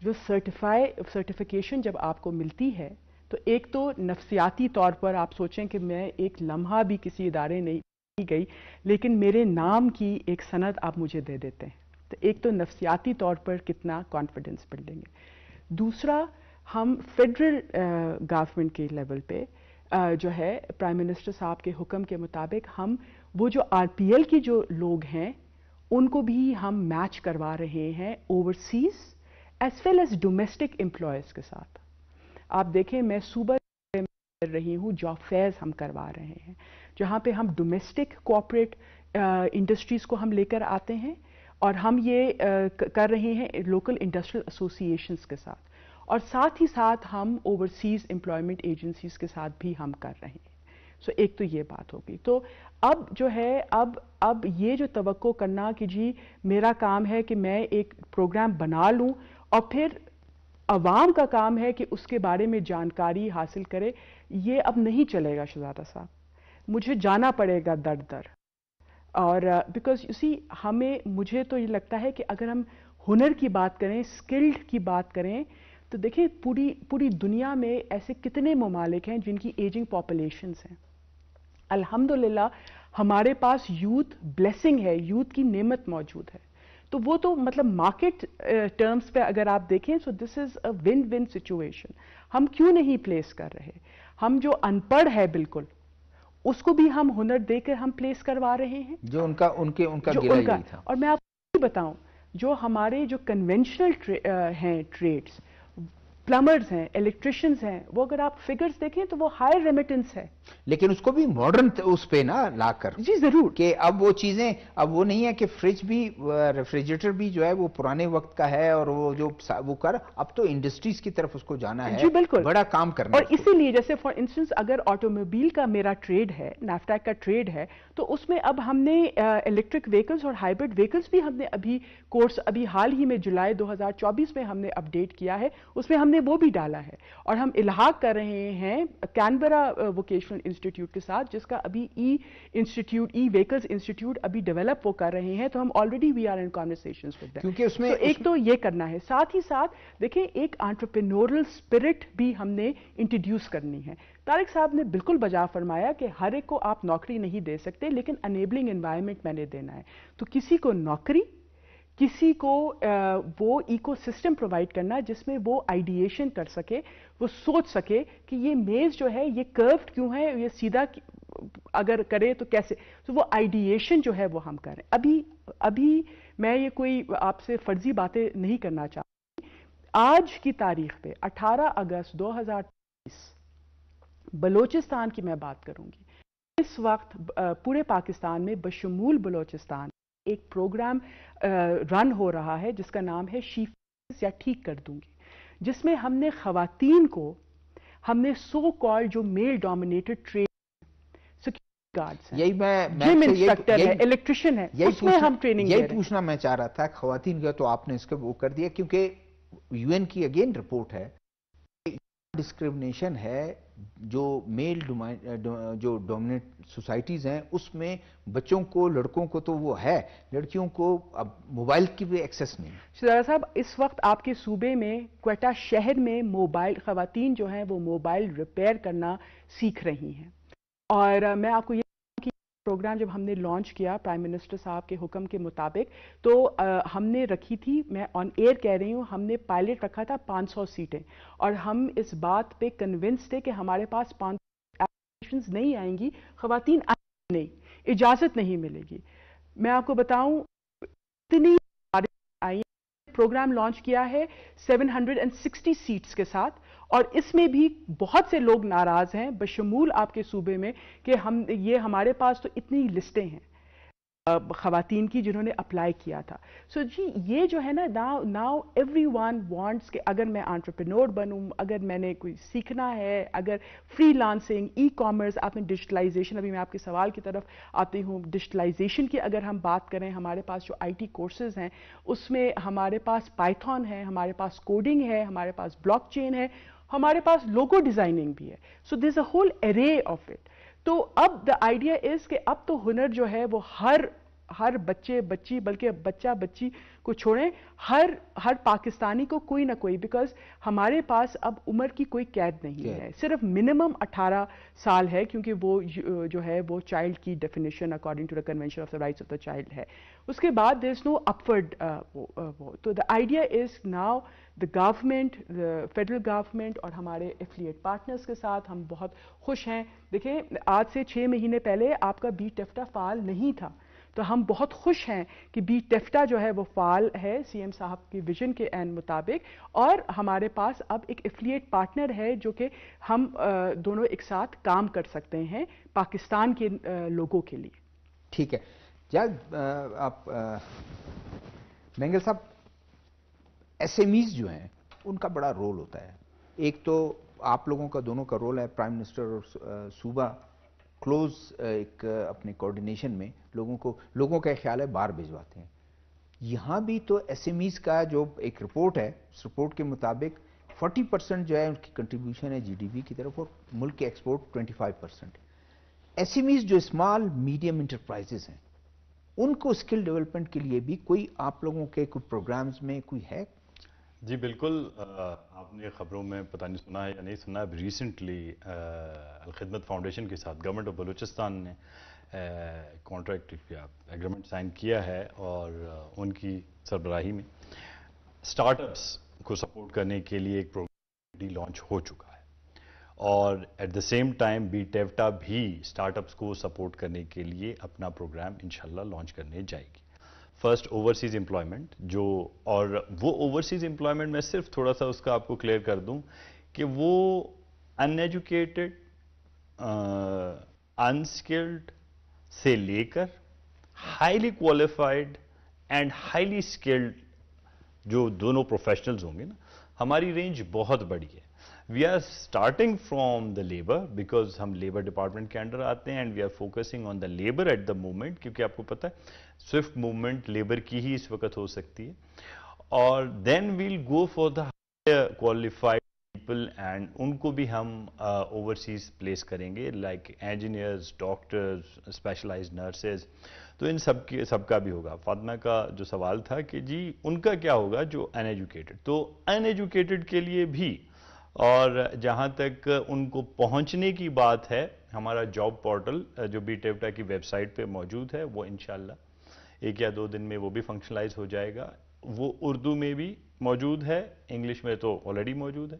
जो सर्टिफाई सर्टिफिकेशन जब आपको मिलती है तो एक तो नफ्सियाती तौर पर आप सोचें कि मैं एक लम्हा भी किसी इदारे नहीं की गई लेकिन मेरे नाम की एक सनद आप मुझे दे देते हैं तो एक तो नफसियाती तौर पर कितना कॉन्फिडेंस बिल्डिंग है दूसरा हम फेडरल गवर्नमेंट के लेवल पे आ, जो है प्राइम मिनिस्टर साहब के हुक्म के मुताबिक हम वो जो आरपीएल की जो लोग हैं उनको भी हम मैच करवा रहे हैं overseas as well as domestic employees के साथ आप देखें मैं सूबा कर रही हूँ जॉब फेयर्स हम करवा रहे हैं जहाँ पे हम डोमेस्टिक कॉपरेट इंडस्ट्रीज़ को हम लेकर आते हैं और हम ये uh, कर रहे हैं लोकल इंडस्ट्रियल एसोसिएशंस के साथ और साथ ही साथ हम ओवरसीज़ एम्प्लॉयमेंट एजेंसीज़ के साथ भी हम कर रहे हैं सो so, एक तो ये बात होगी तो अब जो है अब अब ये जो तो करना कि जी मेरा काम है कि मैं एक प्रोग्राम बना लूँ और फिर अवाम का काम है कि उसके बारे में जानकारी हासिल करे ये अब नहीं चलेगा शजादा साहब मुझे जाना पड़ेगा दर दर और बिकॉज uh, इसी हमें मुझे तो ये लगता है कि अगर हम हुनर की बात करें स्किल्ड की बात करें तो देखिए पूरी पूरी दुनिया में ऐसे कितने ममालिक हैं जिनकी एजिंग पॉपुलेशंस हैं अल्हम्दुलिल्लाह हमारे पास यूथ ब्लेसिंग है यूथ की नेमत मौजूद है तो वो तो मतलब मार्केट टर्म्स uh, पे अगर आप देखें so this is a win win situation हम क्यों नहीं प्लेस कर रहे हम जो अनपढ़ है बिल्कुल उसको भी हम हुनर देकर हम प्लेस करवा रहे हैं जो उनका उनके उनका जो उनका था। और मैं आपको बताऊं जो हमारे जो कन्वेंशनल ट्रे, uh, हैं ट्रेड्स प्लमर्स हैं इलेक्ट्रिशियंस हैं वो अगर आप फिगर्स देखें तो वो हायर रेमिटेंस है लेकिन उसको भी मॉडर्न उस पे ना लाकर जी जरूर कि अब वो चीजें अब वो नहीं है कि फ्रिज भी रेफ्रिजरेटर भी जो है वो पुराने वक्त का है और वो जो वो कर अब तो इंडस्ट्रीज की तरफ उसको जाना है जी बिल्कुल बड़ा काम करना और इसीलिए जैसे फॉर इंस्टेंस अगर ऑटोमोबाइल का मेरा ट्रेड है नाफ्टैक का ट्रेड है तो उसमें अब हमने इलेक्ट्रिक व्हीकल्स और हाइब्रिड व्हीकल्स भी हमने अभी कोर्स अभी हाल ही में जुलाई दो में हमने अपडेट किया है उसमें हमने वो भी डाला है और हम इलाहा कर रहे हैं कैनबरा वोकेशनल इंस्टीट्यूट के साथ जिसका अभी e institute e vehicles institute अभी डेवलप वो कर रहे हैं तो हम already we are in conversation with क्योंकि उसमें so, तो एक तो ये करना है साथ ही साथ देखिए एक आंट्रप्रेनोरल स्पिरिट भी हमने इंट्रोड्यूस करनी है तारिक साहब ने बिल्कुल बजा फरमाया कि हर एक को आप नौकरी नहीं दे सकते लेकिन अनेबलिंग इन्वायरमेंट मैंने देना है तो किसी को नौकरी किसी को वो इकोसिस्टम प्रोवाइड करना जिसमें वो आइडिएशन कर सके वो सोच सके कि ये मेज जो है ये कर्व्ड क्यों है ये सीधा अगर करे तो कैसे तो वो आइडिएशन जो है वो हम करें अभी अभी मैं ये कोई आपसे फर्जी बातें नहीं करना चाहती आज की तारीख पे 18 अगस्त 2023 बलोचिस्तान की मैं बात करूंगी इस वक्त पूरे पाकिस्तान में बशमूल बलोचिस्तान एक प्रोग्राम रन हो रहा है जिसका नाम है शीफ या ठीक कर दूंगी जिसमें हमने खातन को हमने सो कॉल जो male dominated trade security guards यही मैं, इंस्ट्रक्टर तो है इलेक्ट्रिशियन है यही उसमें हम ट्रेनिंग यही पूछना मैं चाह रहा था खातन का तो आपने इसको वो कर दिया क्योंकि यूएन की अगेन रिपोर्ट है डिस्क्रिमिनेशन है जो मेल जो डोमिनेट सोसाइटीज़ हैं उसमें बच्चों को लड़कों को तो वो है लड़कियों को अब मोबाइल की भी एक्सेस नहीं शिदारा साहब इस वक्त आपके सूबे में क्वेटा शहर में मोबाइल ख़वातीन जो हैं वो मोबाइल रिपेयर करना सीख रही हैं और मैं आपको ये प्रोग्राम जब हमने लॉन्च किया प्राइम मिनिस्टर साहब के हुक्म के मुताबिक तो आ, हमने रखी थी मैं ऑन एयर कह रही हूँ हमने पायलट रखा था 500 सीटें और हम इस बात पे कन्विंस थे कि हमारे पास पाँच नहीं आएंगी खातन नहीं इजाज़त नहीं मिलेगी मैं आपको बताऊँ इतनी आई प्रोग्राम लॉन्च किया है 760 सीट्स के साथ और इसमें भी बहुत से लोग नाराज़ हैं बशमूल आपके सूबे में कि हम ये हमारे पास तो इतनी लिस्टें हैं खातन की जिन्होंने अप्लाई किया था सो so, जी ये जो है ना now now everyone wants के अगर मैं आंट्रप्रनोर बनूँ अगर मैंने कोई सीखना है अगर फ्री लांसिंग ई कॉमर्स आपने डिजिटलाइजेशन अभी मैं आपके सवाल की तरफ आती हूँ डिजिटलाइजेशन की अगर हम बात करें हमारे पास जो आई टी कोर्सेज हैं उसमें हमारे पास पाइथॉन है हमारे पास कोडिंग है हमारे पास ब्लॉक चेन है हमारे पास लोगो डिजाइनिंग भी है so this a whole array of it तो अब द आइडिया इज कि अब तो हुनर जो है वो हर हर बच्चे बच्ची बल्कि बच्चा बच्ची को छोड़ें हर हर पाकिस्तानी को कोई ना कोई बिकॉज हमारे पास अब उम्र की कोई कैद नहीं है सिर्फ मिनिमम 18 साल है क्योंकि वो जो है वो चाइल्ड की definition according to the convention of the rights of the child है उसके बाद देर इज नो अपवर्ड वो तो the idea is now the government the federal government और हमारे एफिलिएट पार्टनर्स के साथ हम बहुत खुश हैं देखिए आज से छः महीने पहले आपका बी टेफ्टा फाल नहीं था तो हम बहुत खुश हैं कि बी टेफ्टा जो है वो फाल है सीएम साहब की विजन के एन मुताबिक और हमारे पास अब एक एफिलिएट पार्टनर है जो कि हम दोनों एक साथ काम कर सकते हैं पाकिस्तान के लोगों के लिए ठीक है आ, आप मैंगल साहब एसएमईज जो हैं उनका बड़ा रोल होता है एक तो आप लोगों का दोनों का रोल है प्राइम मिनिस्टर और सूबा क्लोज uh, एक uh, अपने कोऑर्डिनेशन में लोगों को लोगों का ख्याल है बाहर भिजवाते हैं यहाँ भी तो एस का जो एक रिपोर्ट है उस रिपोर्ट के मुताबिक 40 परसेंट जो है उनकी कंट्रीब्यूशन है जीडीपी की तरफ और मुल्क के एक्सपोर्ट 25 परसेंट एस जो स्मॉल मीडियम इंटरप्राइजेस हैं उनको स्किल डेवलपमेंट के लिए भी कोई आप लोगों के कोई प्रोग्राम्स में कोई है जी बिल्कुल आपने ख़बरों में पता नहीं सुना है या नहीं सुना अब रिसेंटली अलखदमत फाउंडेशन के साथ गवर्नमेंट ऑफ बलूचिस्तान ने कॉन्ट्रैक्ट या एग्रीमेंट साइन किया है और उनकी सरबराही में स्टार्टअप्स को सपोर्ट करने के लिए एक प्रोग्राम लॉन्च हो चुका है और at the same time B TEVTA भी स्टार्टअप्स को सपोर्ट करने के लिए अपना प्रोग्राम इनशाला लॉन्च करने जाएगी फर्स्ट ओवरसीज एम्प्लॉयमेंट जो और वो ओवरसीज एम्प्लॉयमेंट मैं सिर्फ थोड़ा सा उसका आपको क्लियर कर दूं कि वो अनएजुकेटेड अनस्किल्ड से लेकर highly qualified and highly skilled जो दोनों प्रोफेशनल्स होंगे ना हमारी रेंज बहुत बड़ी है we are starting from the labour because हम लेबर डिपार्टमेंट के अंडर आते हैं and we are focusing on the labour at the movement क्योंकि आपको पता है स्विफ्ट मूवमेंट लेबर की ही इस वक्त हो सकती है और then we'll go for the qualified people and उनको भी हम ओवरसीज uh, प्लेस करेंगे like engineers doctors specialise nurses तो इन सब के सबका भी होगा फातिमा का जो सवाल था कि जी उनका क्या होगा जो अनएजुकेटेड तो अनएजुकेटेड के लिए भी और जहाँ तक उनको पहुँचने की बात है हमारा जॉब पोर्टल जो बी टेवटा e की वेबसाइट पे मौजूद है वो इंशाला एक या दो दिन में वो भी फंक्शनलाइज हो जाएगा वो उर्दू में भी मौजूद है इंग्लिश में तो ऑलरेडी मौजूद है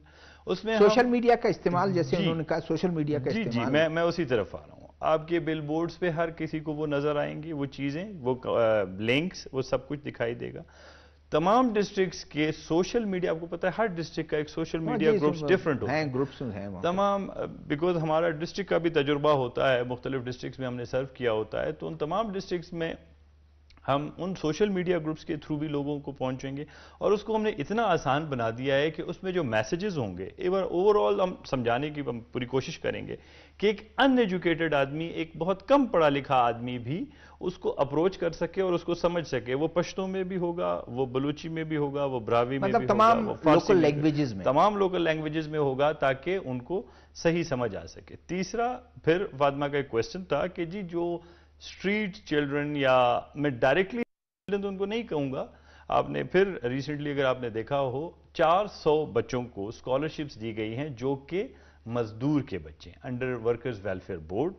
उसमें सोशल मीडिया का इस्तेमाल जैसे उन्होंने कहा सोशल मीडिया का जी जी मैं मैं उसी तरफ आ रहा हूँ आपके बिल बोर्ड्स पे हर किसी को वो नजर आएंगी वो चीज़ें वो लिंक्स वो सब कुछ दिखाई देगा तमाम डिस्ट्रिक्ट्स के सोशल मीडिया आपको पता है हर डिस्ट्रिक्ट का एक सोशल मीडिया ग्रुप्स डिफरेंट होते हैं ग्रुप्स हैं तमाम बिकॉज हमारा डिस्ट्रिक्ट का भी तजुर्बा होता है मुख्तलिफ डिस्ट्रिक्ट में हमने सर्व किया होता है तो उन तमाम डिस्ट्रिक्ट में हम उन सोशल मीडिया ग्रुप्स के थ्रू भी लोगों को पहुंचेंगे और उसको हमने इतना आसान बना दिया है कि उसमें जो मैसेजेस होंगे एक ओवरऑल हम समझाने की पूरी कोशिश करेंगे कि एक अनएजुकेटेड आदमी एक बहुत कम पढ़ा लिखा आदमी भी उसको अप्रोच कर सके और उसको समझ सके वो पश्तों में भी होगा वो बलूची में भी होगा वो ब्रावी मतलब में भी तमाम होगा लोकल लैंग्वेजेस में, में तमाम लोकल लैंग्वेजेस में होगा ताकि उनको सही समझ आ सके तीसरा फिर फादमा का एक क्वेश्चन था कि जी जो स्ट्रीट चिल्ड्रन या मैं डायरेक्टली तो उनको नहीं कहूंगा आपने फिर रिसेंटली अगर आपने देखा हो 400 बच्चों को स्कॉलरशिप्स दी गई हैं जो कि मज़दूर के बच्चे अंडर वर्कर्स वेलफेयर बोर्ड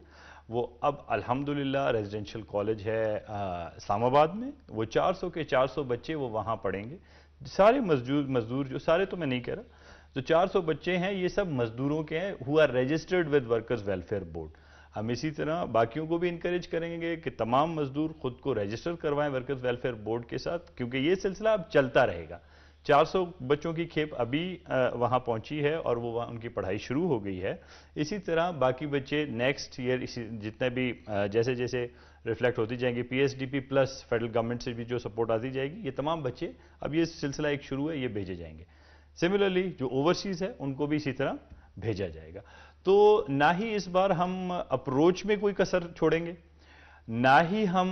वो अब अल्हम्दुलिल्लाह रेजिडेंशियल कॉलेज है इस्लामाबाद में वो 400 के 400 बच्चे वो वहाँ पढ़ेंगे सारे मजदूर मजदूर जो सारे तो मैं नहीं कह रहा तो 400 बच्चे हैं ये सब मजदूरों के हैं who are registered with workers welfare board हम इसी तरह बाकियों को भी इंकरेज करेंगे कि तमाम मजदूर खुद को रजिस्टर करवाएं वर्कर्स वेलफेयर बोर्ड के साथ क्योंकि ये सिलसिला अब चलता रहेगा 400 बच्चों की खेप अभी वहाँ पहुँची है और वो वहाँ उनकी पढ़ाई शुरू हो गई है इसी तरह बाकी बच्चे नेक्स्ट ईयर इसी जितने भी जैसे जैसे रिफ्लेक्ट होती जाएंगी पीएसडीपी प्लस फेडरल गवर्नमेंट से भी जो सपोर्ट आती जाएगी ये तमाम बच्चे अब ये सिलसिला एक शुरू है ये भेजे जाएंगे सिमिलरली जो ओवरसीज़ है उनको भी इसी तरह भेजा जाएगा तो ना ही इस बार हम अप्रोच में कोई कसर छोड़ेंगे ना ही हम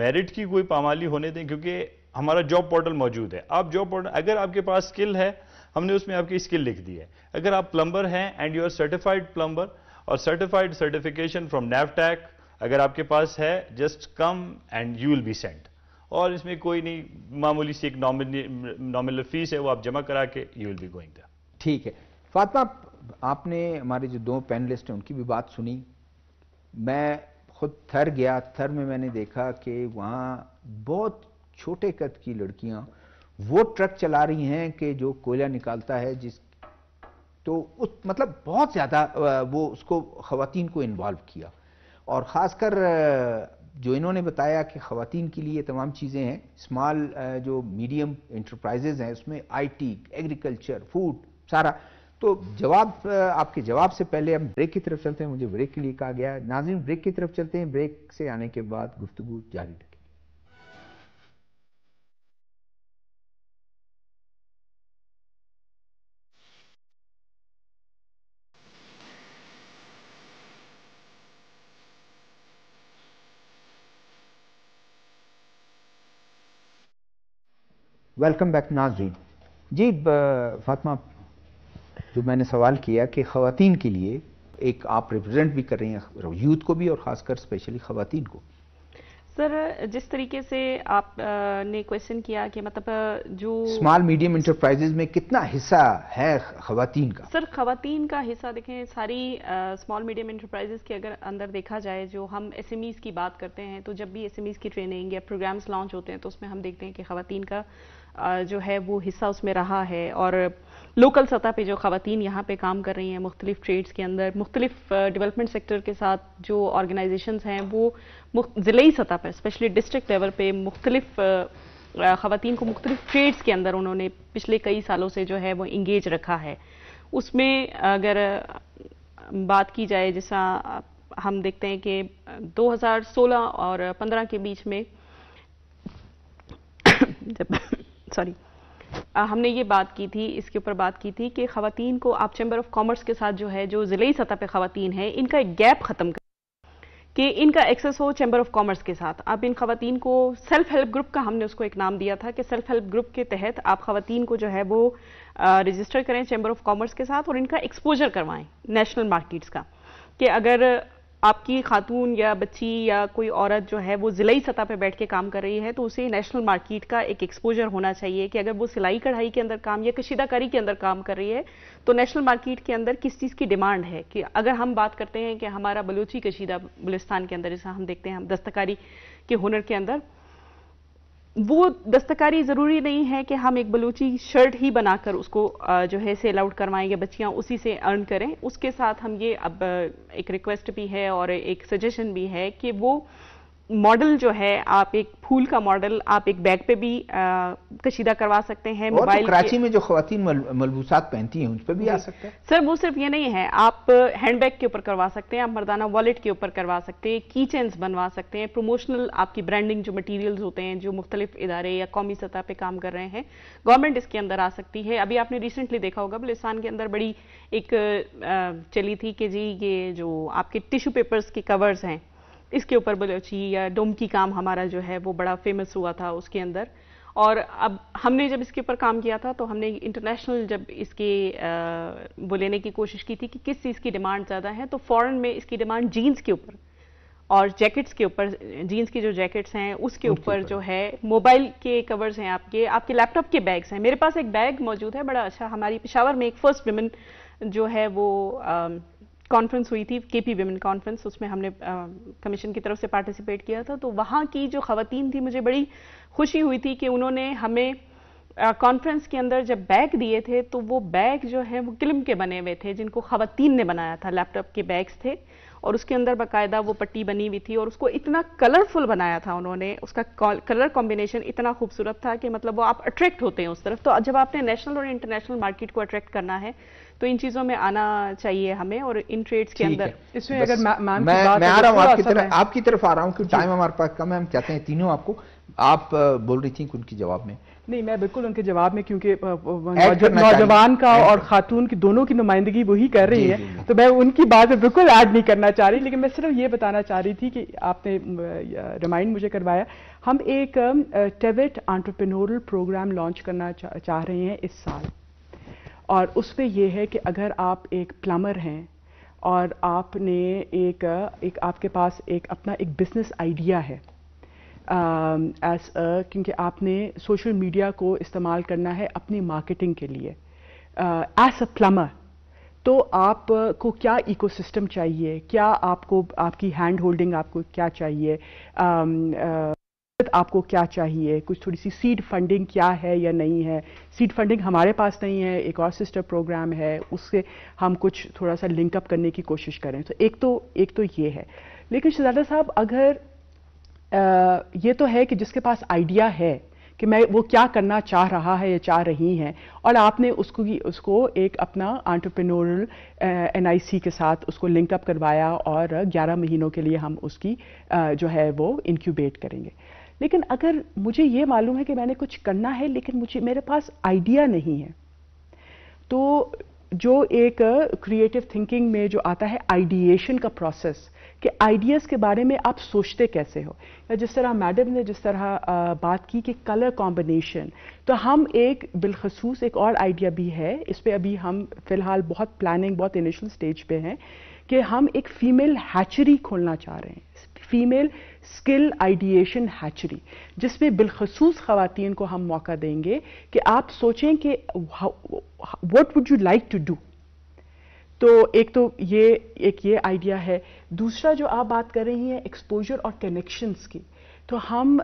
मेरिट की कोई पामाली होने दें क्योंकि हमारा जॉब पोर्टल मौजूद है आप जॉब पोर्टल अगर आपके पास स्किल है हमने उसमें आपकी स्किल लिख दी है अगर आप प्लम्बर हैं and you are certified plumber और सर्टिफाइड सर्टिफिकेशन फ्रॉम नेवटैक अगर आपके पास है just come and you will be sent और इसमें कोई नहीं मामूली सी एक नॉमिनल फीस है वो आप जमा करा के you will be going the ठीक है फातमा आपने हमारे जो दो पैनलिस्ट हैं उनकी भी बात सुनी मैं खुद थर गया थर में मैंने देखा कि वहाँ बहुत छोटे कद की लड़कियां वो ट्रक चला रही हैं कि जो कोयला निकालता है जिस तो उस मतलब बहुत ज़्यादा वो उसको ख़वान को इन्वॉल्व किया और ख़ासकर जो इन्होंने बताया कि ख़वान के लिए तमाम चीज़ें हैं स्मॉल जो मीडियम इंटरप्राइजेज हैं उसमें आईटी एग्रीकल्चर फूड सारा तो जवाब आपके जवाब से पहले हम ब्रेक की तरफ चलते हैं मुझे ब्रेक के लिए कहा गया नाजिम ब्रेक की तरफ चलते हैं ब्रेक से आने के बाद गुफ्तु जारी रखें वेलकम बैक नाजरीन जी फातमा जो मैंने सवाल किया कि खातन के लिए एक आप रिप्रेजेंट भी कर रही हैं यूथ को भी और ख़ासकर स्पेशली खातन को सर जिस तरीके से आपने क्वेश्चन किया कि मतलब जो स्मॉल मीडियम इंटरप्राइजेज में कितना हिस्सा है खातन का सर खातन का हिस्सा देखें सारी स्मॉल मीडियम इंटरप्राइजेज के अगर अंदर देखा जाए जो हम एसएमईज की बात करते हैं तो जब भी एसएमईज की ट्रेनिंग या प्रोग्राम्स लॉन्च होते हैं तो उसमें हम देखते हैं कि खातन का जो है वो हिस्सा उसमें रहा है और लोकल सतह पे जो खातन यहाँ पे काम कर रही हैं मुख्तलिफ ट्रेड्स के अंदर मुख्तलिफ डेवलपमेंट सेक्टर के साथ जो ऑर्गेनाइजेशन हैं वो ज़िले सतह पर स्पेशली डिस्ट्रिक्ट लेवल पे मुख्तलिफ खातन को मुख्तलिफ ट्रेड्स के अंदर उन्होंने पिछले कई सालों से जो है वो इंगेज रखा है उसमें अगर बात की जाए जैसा हम देखते हैं कि 2016 और 15 के बीच में जब सॉरी uh, हमने ये बात की थी इसके ऊपर बात की थी कि खातन को आप चैम्बर ऑफ कॉमर्स के साथ जो है जो ज़िले सतह पर खातन हैं इनका एक गैप ख़त्म कर कि इनका एक्सेस हो चैम्बर ऑफ कॉमर्स के साथ आप इन खातन को सेल्फ हेल्प ग्रुप का हमने उसको एक नाम दिया था कि सेल्फ हेल्प ग्रुप के तहत आप खातन को जो है वो रजिस्टर uh, करें चैम्बर ऑफ कॉमर्स के साथ और इनका एक्सपोजर करवाएं नेशनल मार्केट्स का कि अगर आपकी खातून या बच्ची या कोई औरत जो है वो ज़िली सतह पर बैठ के काम कर रही है तो उसे नेशनल मार्केट का एक एक्सपोजर होना चाहिए कि अगर वो सिलाई कढ़ाई के अंदर काम या कशीदाकारी के अंदर काम कर रही है तो नेशनल मार्केट के अंदर किस चीज़ की डिमांड है कि अगर हम बात करते हैं कि हमारा बलूची कशीदा बुलिस्तान के अंदर जैसा हम देखते हैं हम दस्तकारी के हुनर के अंदर वो दस्तकारी ज़रूरी नहीं है कि हम एक बलूची शर्ट ही बनाकर उसको जो है सेल आउट करवाएंगे बच्चियाँ उसी से अर्न करें उसके साथ हम ये अब एक रिक्वेस्ट भी है और एक सजेशन भी है कि वो मॉडल जो है आप एक फूल का मॉडल आप एक बैग पे भी आ, कशीदा करवा सकते हैं मोबाइल कराची में जो खातन मल, मलबूसात पहनती हैं उन पर भी आ सकते हैं सर वो सिर्फ ये नहीं है आप हैंड बैग के ऊपर करवा सकते हैं आप मर्दाना वॉलेट के ऊपर करवा सकते हैं की चेंस बनवा सकते हैं प्रमोशनल आपकी ब्रांडिंग जो मटीरियल्स होते हैं जो मुख्तलिफ इदारे या कौमी सतह पर काम कर रहे हैं गवर्नमेंट इसके अंदर आ सकती है अभी आपने रिसेंटली देखा होगा बलिस्तान के अंदर बड़ी एक चली थी कि जी ये जो आपके टिश्यू पेपर्स के कवर्स हैं इसके ऊपर बलोची या डोमकी काम हमारा जो है वो बड़ा फेमस हुआ था उसके अंदर और अब हमने जब इसके ऊपर काम किया था तो हमने इंटरनेशनल जब इसके वो लेने की कोशिश की थी कि किस चीज़ की डिमांड ज़्यादा है तो फॉरेन में इसकी डिमांड जीन्स के ऊपर और जैकेट्स के ऊपर जीन्स की जो जैकेट्स हैं उसके ऊपर जो है मोबाइल के कवर्स हैं आपके आपके लैपटॉप के बैग्स हैं मेरे पास एक बैग मौजूद है बड़ा अच्छा हमारी पिशावर में एक फर्स्ट वुमेन जो है वो कॉन्फ्रेंस हुई थी केपी विमेन कॉन्फ्रेंस उसमें हमने कमीशन की तरफ से पार्टिसिपेट किया था तो वहाँ की जो खवतीन थी मुझे बड़ी खुशी हुई थी कि उन्होंने हमें कॉन्फ्रेंस के अंदर जब बैग दिए थे तो वो बैग जो है वो किलम के बने हुए थे जिनको खवतीन ने बनाया था लैपटॉप के बैग्स थे और उसके अंदर बाकायदा वो पट्टी बनी हुई थी और उसको इतना कलरफुल बनाया था उन्होंने उसका कलर कॉम्बिनेशन इतना खूबसूरत था कि मतलब वो आप अट्रैक्ट होते हैं उस तरफ तो जब आपने नेशनल और इंटरनेशनल मार्केट को अट्रैक्ट करना है तो इन चीज़ों में आना चाहिए हमें और इन ट्रेड्स के अंदर इसमें अगर मैम मैं, तो आ रहा हूँ आपकी तरफ आपकी तरफ आ रहा हूँ क्योंकि टाइम हमारे पास कम है हम कहते हैं तीनों आपको आप बोल रही थी उनके जवाब में नहीं मैं बिल्कुल उनके जवाब में क्योंकि नौजवान का और खातून की दोनों की नुमाइंदगी वही कर रही है तो मैं उनकी बात बिल्कुल ऐड नहीं करना चाह रही लेकिन मैं सिर्फ ये बताना चाह रही थी कि आपने रिमाइंड मुझे करवाया हम एक टेबेट आंट्रप्रनोरल प्रोग्राम लॉन्च करना चाह रहे हैं इस साल और उस पर यह है कि अगर आप एक प्लमर हैं और आपने एक एक आपके पास एक अपना एक बिजनेस आइडिया है एज um, क्योंकि आपने सोशल मीडिया को इस्तेमाल करना है अपनी मार्केटिंग के लिए एज अ प्लमर तो आपको क्या इकोसिस्टम चाहिए क्या आपको आपकी हैंड होल्डिंग आपको क्या चाहिए um, uh, आपको क्या चाहिए कुछ थोड़ी सी सीड फंडिंग क्या है या नहीं है सीड फंडिंग हमारे पास नहीं है एक और सिस्टर प्रोग्राम है उससे हम कुछ थोड़ा सा लिंकअप करने की कोशिश करें तो एक तो एक तो ये है लेकिन शहजादा साहब अगर आ, ये तो है कि जिसके पास आइडिया है कि मैं वो क्या करना चाह रहा है या चाह रही हैं और आपने उसको उसको एक अपना आंट्रप्रनोरल एन के साथ उसको लिंकअप करवाया और 11 महीनों के लिए हम उसकी आ, जो है वो इंक्यूबेट करेंगे लेकिन अगर मुझे ये मालूम है कि मैंने कुछ करना है लेकिन मुझे मेरे पास आइडिया नहीं है तो जो एक क्रिएटिव थिंकिंग में जो आता है आइडिएशन का प्रोसेस कि आइडियाज़ के बारे में आप सोचते कैसे हो या जिस तरह मैडम ने जिस तरह बात की कि कलर कॉम्बिनेशन तो हम एक बिलखसूस एक और आइडिया भी है इस पर अभी हम फ़िलहाल बहुत प्लानिंग बहुत इनिशियल स्टेज पे हैं कि हम एक फ़ीमेल हैचरी खोलना चाह रहे हैं फीमेल स्किल आइडिएशन हैचरी जिसमें बिलखसूस खातन को हम मौका देंगे कि आप सोचें कि what would you like to do तो एक तो ये एक ये आइडिया है दूसरा जो आप बात कर रही हैं एक्सपोजर और कनेक्शंस की तो हम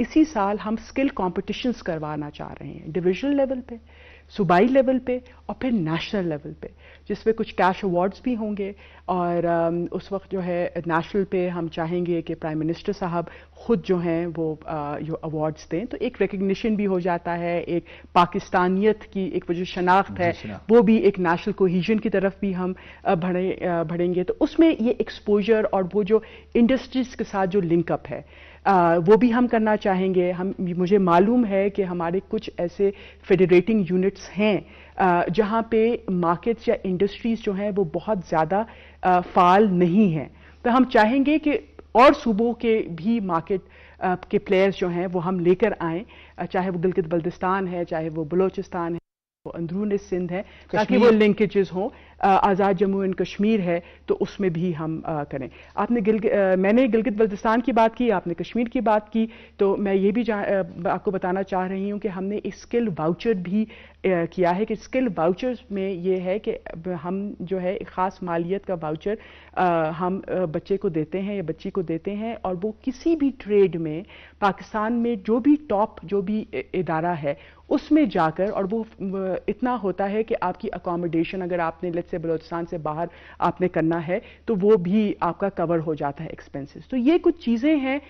इसी साल हम स्किल कॉम्पिटिशन्स करवाना चाह रहे हैं डिविजनल लेवल पे सूबाई लेवल पे और फिर नेशनल लेवल पे जिसमें कुछ कैश अवार्ड्स भी होंगे और um, उस वक्त जो है नेशनल पे हम चाहेंगे कि प्राइम मिनिस्टर साहब खुद जो हैं वो uh, जो अवार्ड्स दें तो एक रिकग्निशन भी हो जाता है एक पाकिस्तानियत की एक जो शनाख्त है वो भी एक नेशनल कोहिजन की तरफ भी हम uh, बढ़े uh, बढ़ेंगे तो उसमें ये एक्सपोजर और वो जो इंडस्ट्रीज के साथ जो लिंकअप है आ, वो भी हम करना चाहेंगे हम मुझे मालूम है कि हमारे कुछ ऐसे फेडरेटिंग यूनिट्स हैं जहाँ पे मार्केट्स या इंडस्ट्रीज़ जो हैं वो बहुत ज़्यादा फाल नहीं हैं तो हम चाहेंगे कि और सूबों के भी मार्केट के प्लेयर्स जो हैं वो हम लेकर आएँ चाहे वो गिलगित बल्दिस्तान है चाहे वो बलोचिस्तान है वो अंदरून सिंध है ताकि वो लिंकेजेस हों आज़ाद जम्मू एंड कश्मीर है तो उसमें भी हम करें आपने गिल मैंने गिलगित बल्तिस्तान की बात की आपने कश्मीर की बात की तो मैं ये भी आपको बताना चाह रही हूँ कि हमने स्किल वाउचर भी किया है कि स्किल वाउचर में ये है कि हम जो है ख़ास मालियत का वाउचर हम बच्चे को देते हैं या बच्ची को देते हैं और वो किसी भी ट्रेड में पाकिस्तान में जो भी टॉप जो भी इदारा है उसमें जाकर और वो इतना होता है कि आपकी अकोमोडेशन अगर आपने से बलोचिस्तान से बाहर आपने करना है तो वो भी आपका कवर हो जाता है एक्सपेंसेस तो ये कुछ चीज़ें हैं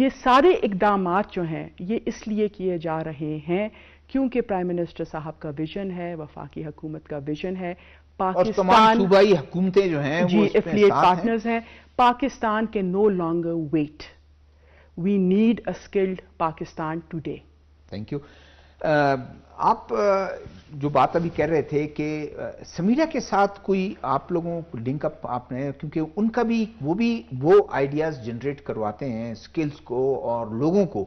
ये सारे इकदाम जो हैं ये इसलिए किए जा रहे हैं क्योंकि प्राइम मिनिस्टर साहब का विजन है वफाकी हुकूमत का विजन है पाकिस्तान सूबाई हुकूमतें जो हैं जी एफिलियट पार्टनर्स हैं पाकिस्तान के no longer wait we need a skilled Pakistan today thank you आप जो बात अभी कह रहे थे कि समीरा के साथ कोई आप लोगों को लिंकअप आपने क्योंकि उनका भी वो भी वो आइडियाज़ जनरेट करवाते हैं स्किल्स को और लोगों को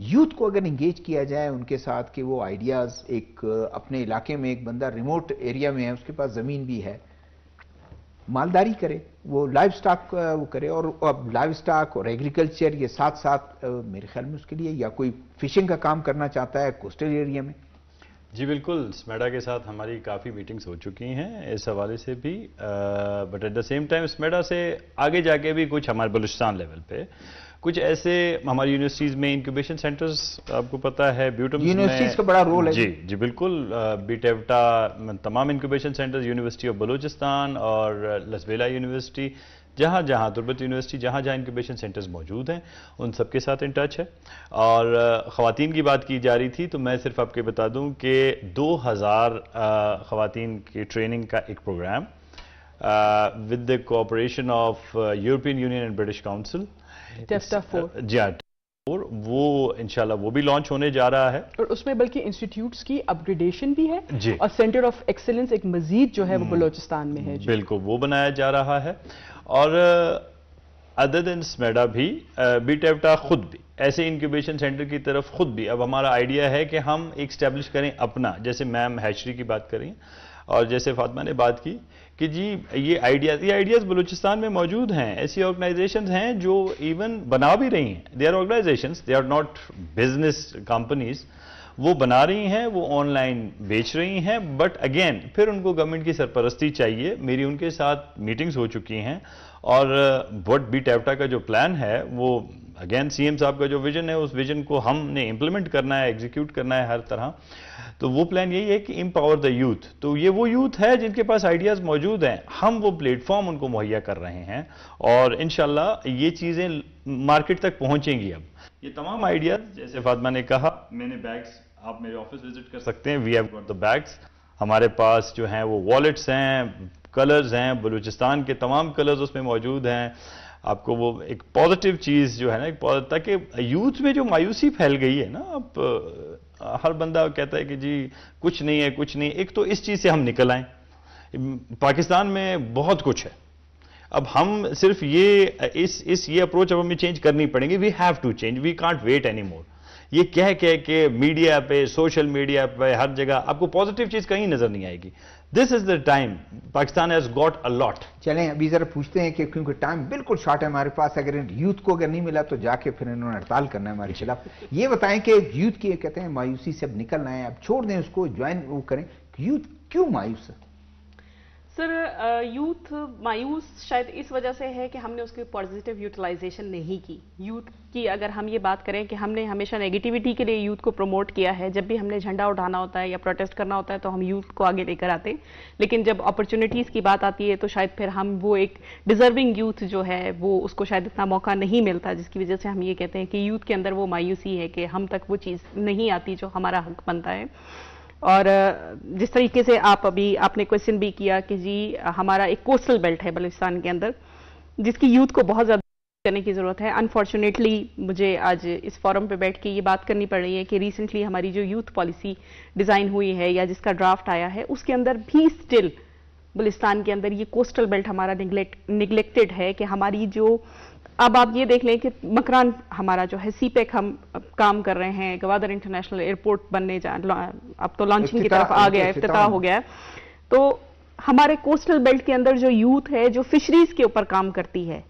यूथ को अगर इंगेज किया जाए उनके साथ कि वो आइडियाज़ एक अपने इलाके में एक बंदा रिमोट एरिया में है उसके पास ज़मीन भी है मालदारी करे वो लाइव स्टॉक वो करे और अब लाइव स्टॉक और एग्रीकल्चर ये साथ साथ मेरे ख्याल में उसके लिए या कोई फिशिंग का काम करना चाहता है कोस्टल एरिया में जी बिल्कुल स्मेडा के साथ हमारी काफ़ी मीटिंग्स हो चुकी हैं इस हवाले से भी but at the same time SMEDA से आगे जाके भी कुछ हमारे बलुचिस्तान लेवल पे कुछ ऐसे हमारी यूनिवर्सिटीज़ में इंक्यूबेशन सेंटर्स आपको पता है ब्यूटम यूनिवर्सिटीज़ का बड़ा रोल है जी जी बिल्कुल बीटेवटा तमाम incubation centres university of Balochistan और लसबेला यूनिवर्सिटी जहाँ जहाँ तुर्बत यूनिवर्सिटी जहाँ जहाँ इंक्यूबेशन सेंटर्स मौजूद हैं उन सबके साथ इन टच है और ख़वान की बात की जा रही थी तो मैं सिर्फ आपके बता दूँ कि दो हज़ार ख़वान की ट्रेनिंग का एक programme with the cooperation of European Union and British Council जी और uh, वो इंशाल्लाह वो भी लॉन्च होने जा रहा है और उसमें बल्कि इंस्टीट्यूट्स की अपग्रेडेशन भी है जी और सेंटर ऑफ एक्सेलेंस एक मजीद जो है वो हम्म। बलोचिस्तान में है बिल्कुल वो बनाया जा रहा है और अदर देन स्मेडा भी बी uh, टेवटा e खुद भी ऐसे इंक्यूबेशन सेंटर की तरफ खुद भी अब हमारा आइडिया है कि हम एक स्टैब्लिश करें अपना जैसे मैम हैचरी की बात करें और जैसे फातमा ने बात की कि जी ये आइडियाज़ ये आइडियाज़ बलूचिस्तान में मौजूद हैं ऐसी ऑर्गेनाइजेशंस हैं जो इवन बना भी रही हैं they are organisations they are not business companies वो बना रही हैं वो ऑनलाइन बेच रही हैं बट अगेन फिर उनको गवर्नमेंट की सरपरस्ती चाहिए मेरी उनके साथ मीटिंग्स हो चुकी हैं और वट बी टेवटा का जो प्लान है वो अगेन सीएम साहब का जो विजन है उस विजन को हमने इम्प्लीमेंट करना है एग्जीक्यूट करना है हर तरह तो वो प्लान यही है कि इम्पावर द यूथ तो ये वो यूथ है जिनके पास आइडियाज़ मौजूद हैं हम वो प्लेटफॉर्म उनको मुहैया कर रहे हैं और इन ये चीज़ें मार्केट तक पहुंचेंगी अब ये तमाम आइडियाज़ जैसे फातमा ने कहा मैंने बैग्स आप मेरे ऑफिस विजिट कर सकते हैं we have got the bags हमारे पास जो हैं वो वॉलेट्स हैं कलर्स हैं बलूचिस्तान के तमाम कलर्स उसमें मौजूद हैं आपको वो एक पॉजिटिव चीज़ जो है ना एक ताकि यूथ में जो मायूसी फैल गई है ना आप हर बंदा कहता है कि जी कुछ नहीं है कुछ नहीं एक तो इस चीज़ से हम निकल आए पाकिस्तान में बहुत कुछ है अब हम सिर्फ ये इस इस ये अप्रोच अब हमें चेंज करनी पड़ेगी we have to change we can't wait any more ये कह कह के मीडिया पे सोशल मीडिया पे हर जगह आपको पॉजिटिव चीज कहीं नजर नहीं आएगी this is the time Pakistan has got a lot चलें अभी जरा पूछते हैं कि क्योंकि टाइम बिल्कुल शॉर्ट है हमारे पास अगर यूथ को अगर नहीं मिला तो जाके फिर इन्होंने हड़ताल करना है हमारे खिलाफ ये बताएं कि यूथ की कहते हैं मायूसी से अब निकलना है अब छोड़ दें उसको ज्वाइन वो करें यूथ क्यों मायूस है सर यूथ uh, मायूस शायद इस वजह से है कि हमने उसकी पॉजिटिव यूटिलाइजेशन नहीं की यूथ की अगर हम ये बात करें कि हमने हमेशा नेगेटिविटी के लिए यूथ को प्रमोट किया है जब भी हमने झंडा उठाना होता है या प्रोटेस्ट करना होता है तो हम यूथ को आगे लेकर आते हैं लेकिन जब अपॉर्चुनिटीज़ की बात आती है तो शायद फिर हम वो एक डिजर्विंग यूथ जो है वो उसको शायद इतना मौका नहीं मिलता जिसकी वजह से हम ये कहते हैं कि यूथ के अंदर वो मायूसी है कि हम तक वो चीज़ नहीं आती जो हमारा हक बनता है और जिस तरीके से आप अभी आपने क्वेश्चन भी किया कि जी हमारा एक कोस्टल बेल्ट है बलूचिस्तान के अंदर जिसकी यूथ को बहुत ज़्यादा करने की ज़रूरत है अनफॉर्चुनेटली मुझे आज इस फोरम पे बैठ के ये बात करनी पड़ रही है कि रिसेंटली हमारी जो यूथ पॉलिसी डिज़ाइन हुई है या जिसका ड्राफ्ट आया है उसके अंदर भी स्टिल बलिस्तान के अंदर ये कोस्टल बेल्ट हमारा निगलेक्ट निगलेक्टेड है कि हमारी जो अब आप ये देख लें कि मकरान हमारा जो है सीपेक e हम काम कर रहे हैं गवादर इंटरनेशनल एयरपोर्ट बनने जा अब तो लॉन्चिंग की तरफ आ गया अफ्ताह हो गया तो हमारे कोस्टल बेल्ट के अंदर जो यूथ है जो फिशरीज के ऊपर काम करती है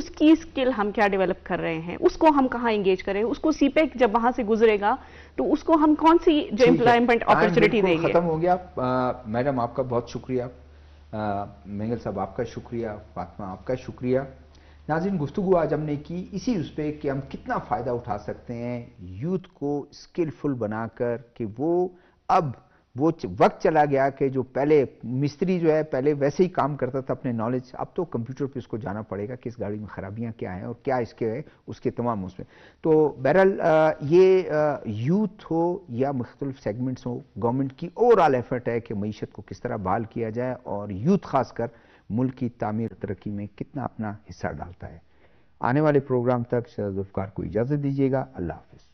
उसकी स्किल हम क्या डेवलप कर रहे हैं उसको हम कहाँ एंगेज करें उसको सीपेक e जब वहां से गुजरेगा तो उसको हम कौन सी जो इंप्लायमेंट अपॉर्चुनिटी देंगे खत्म हो गया मैडम आपका बहुत शुक्रिया मेंगल साहब आपका शुक्रिया फातमा आपका शुक्रिया नाजिन गुफ्तु आज हमने की इसी उस पर कि हम कितना फ़ायदा उठा सकते हैं यूथ को स्किलफुल बनाकर कि वो अब वो वक्त चला गया कि जो पहले मिस्त्री जो है पहले वैसे ही काम करता था अपने नॉलेज अब तो कंप्यूटर पे उसको जाना पड़ेगा कि इस गाड़ी में ख़राबियां क्या हैं और क्या इसके है उसके तमाम उसमें तो बहरहाल ये यूथ हो या मुख्तलिफ सेगमेंट्स हो गवर्नमेंट की ओवरऑल एफर्ट है कि मीशत को किस तरह बहाल किया जाए और यूथ खासकर मुल्क की तामीर तरक्की में कितना अपना हिस्सा डालता है आने वाले प्रोग्राम तक शहजुल्फ़ार को इजाज़त दीजिएगा अल्लाह हाफिज़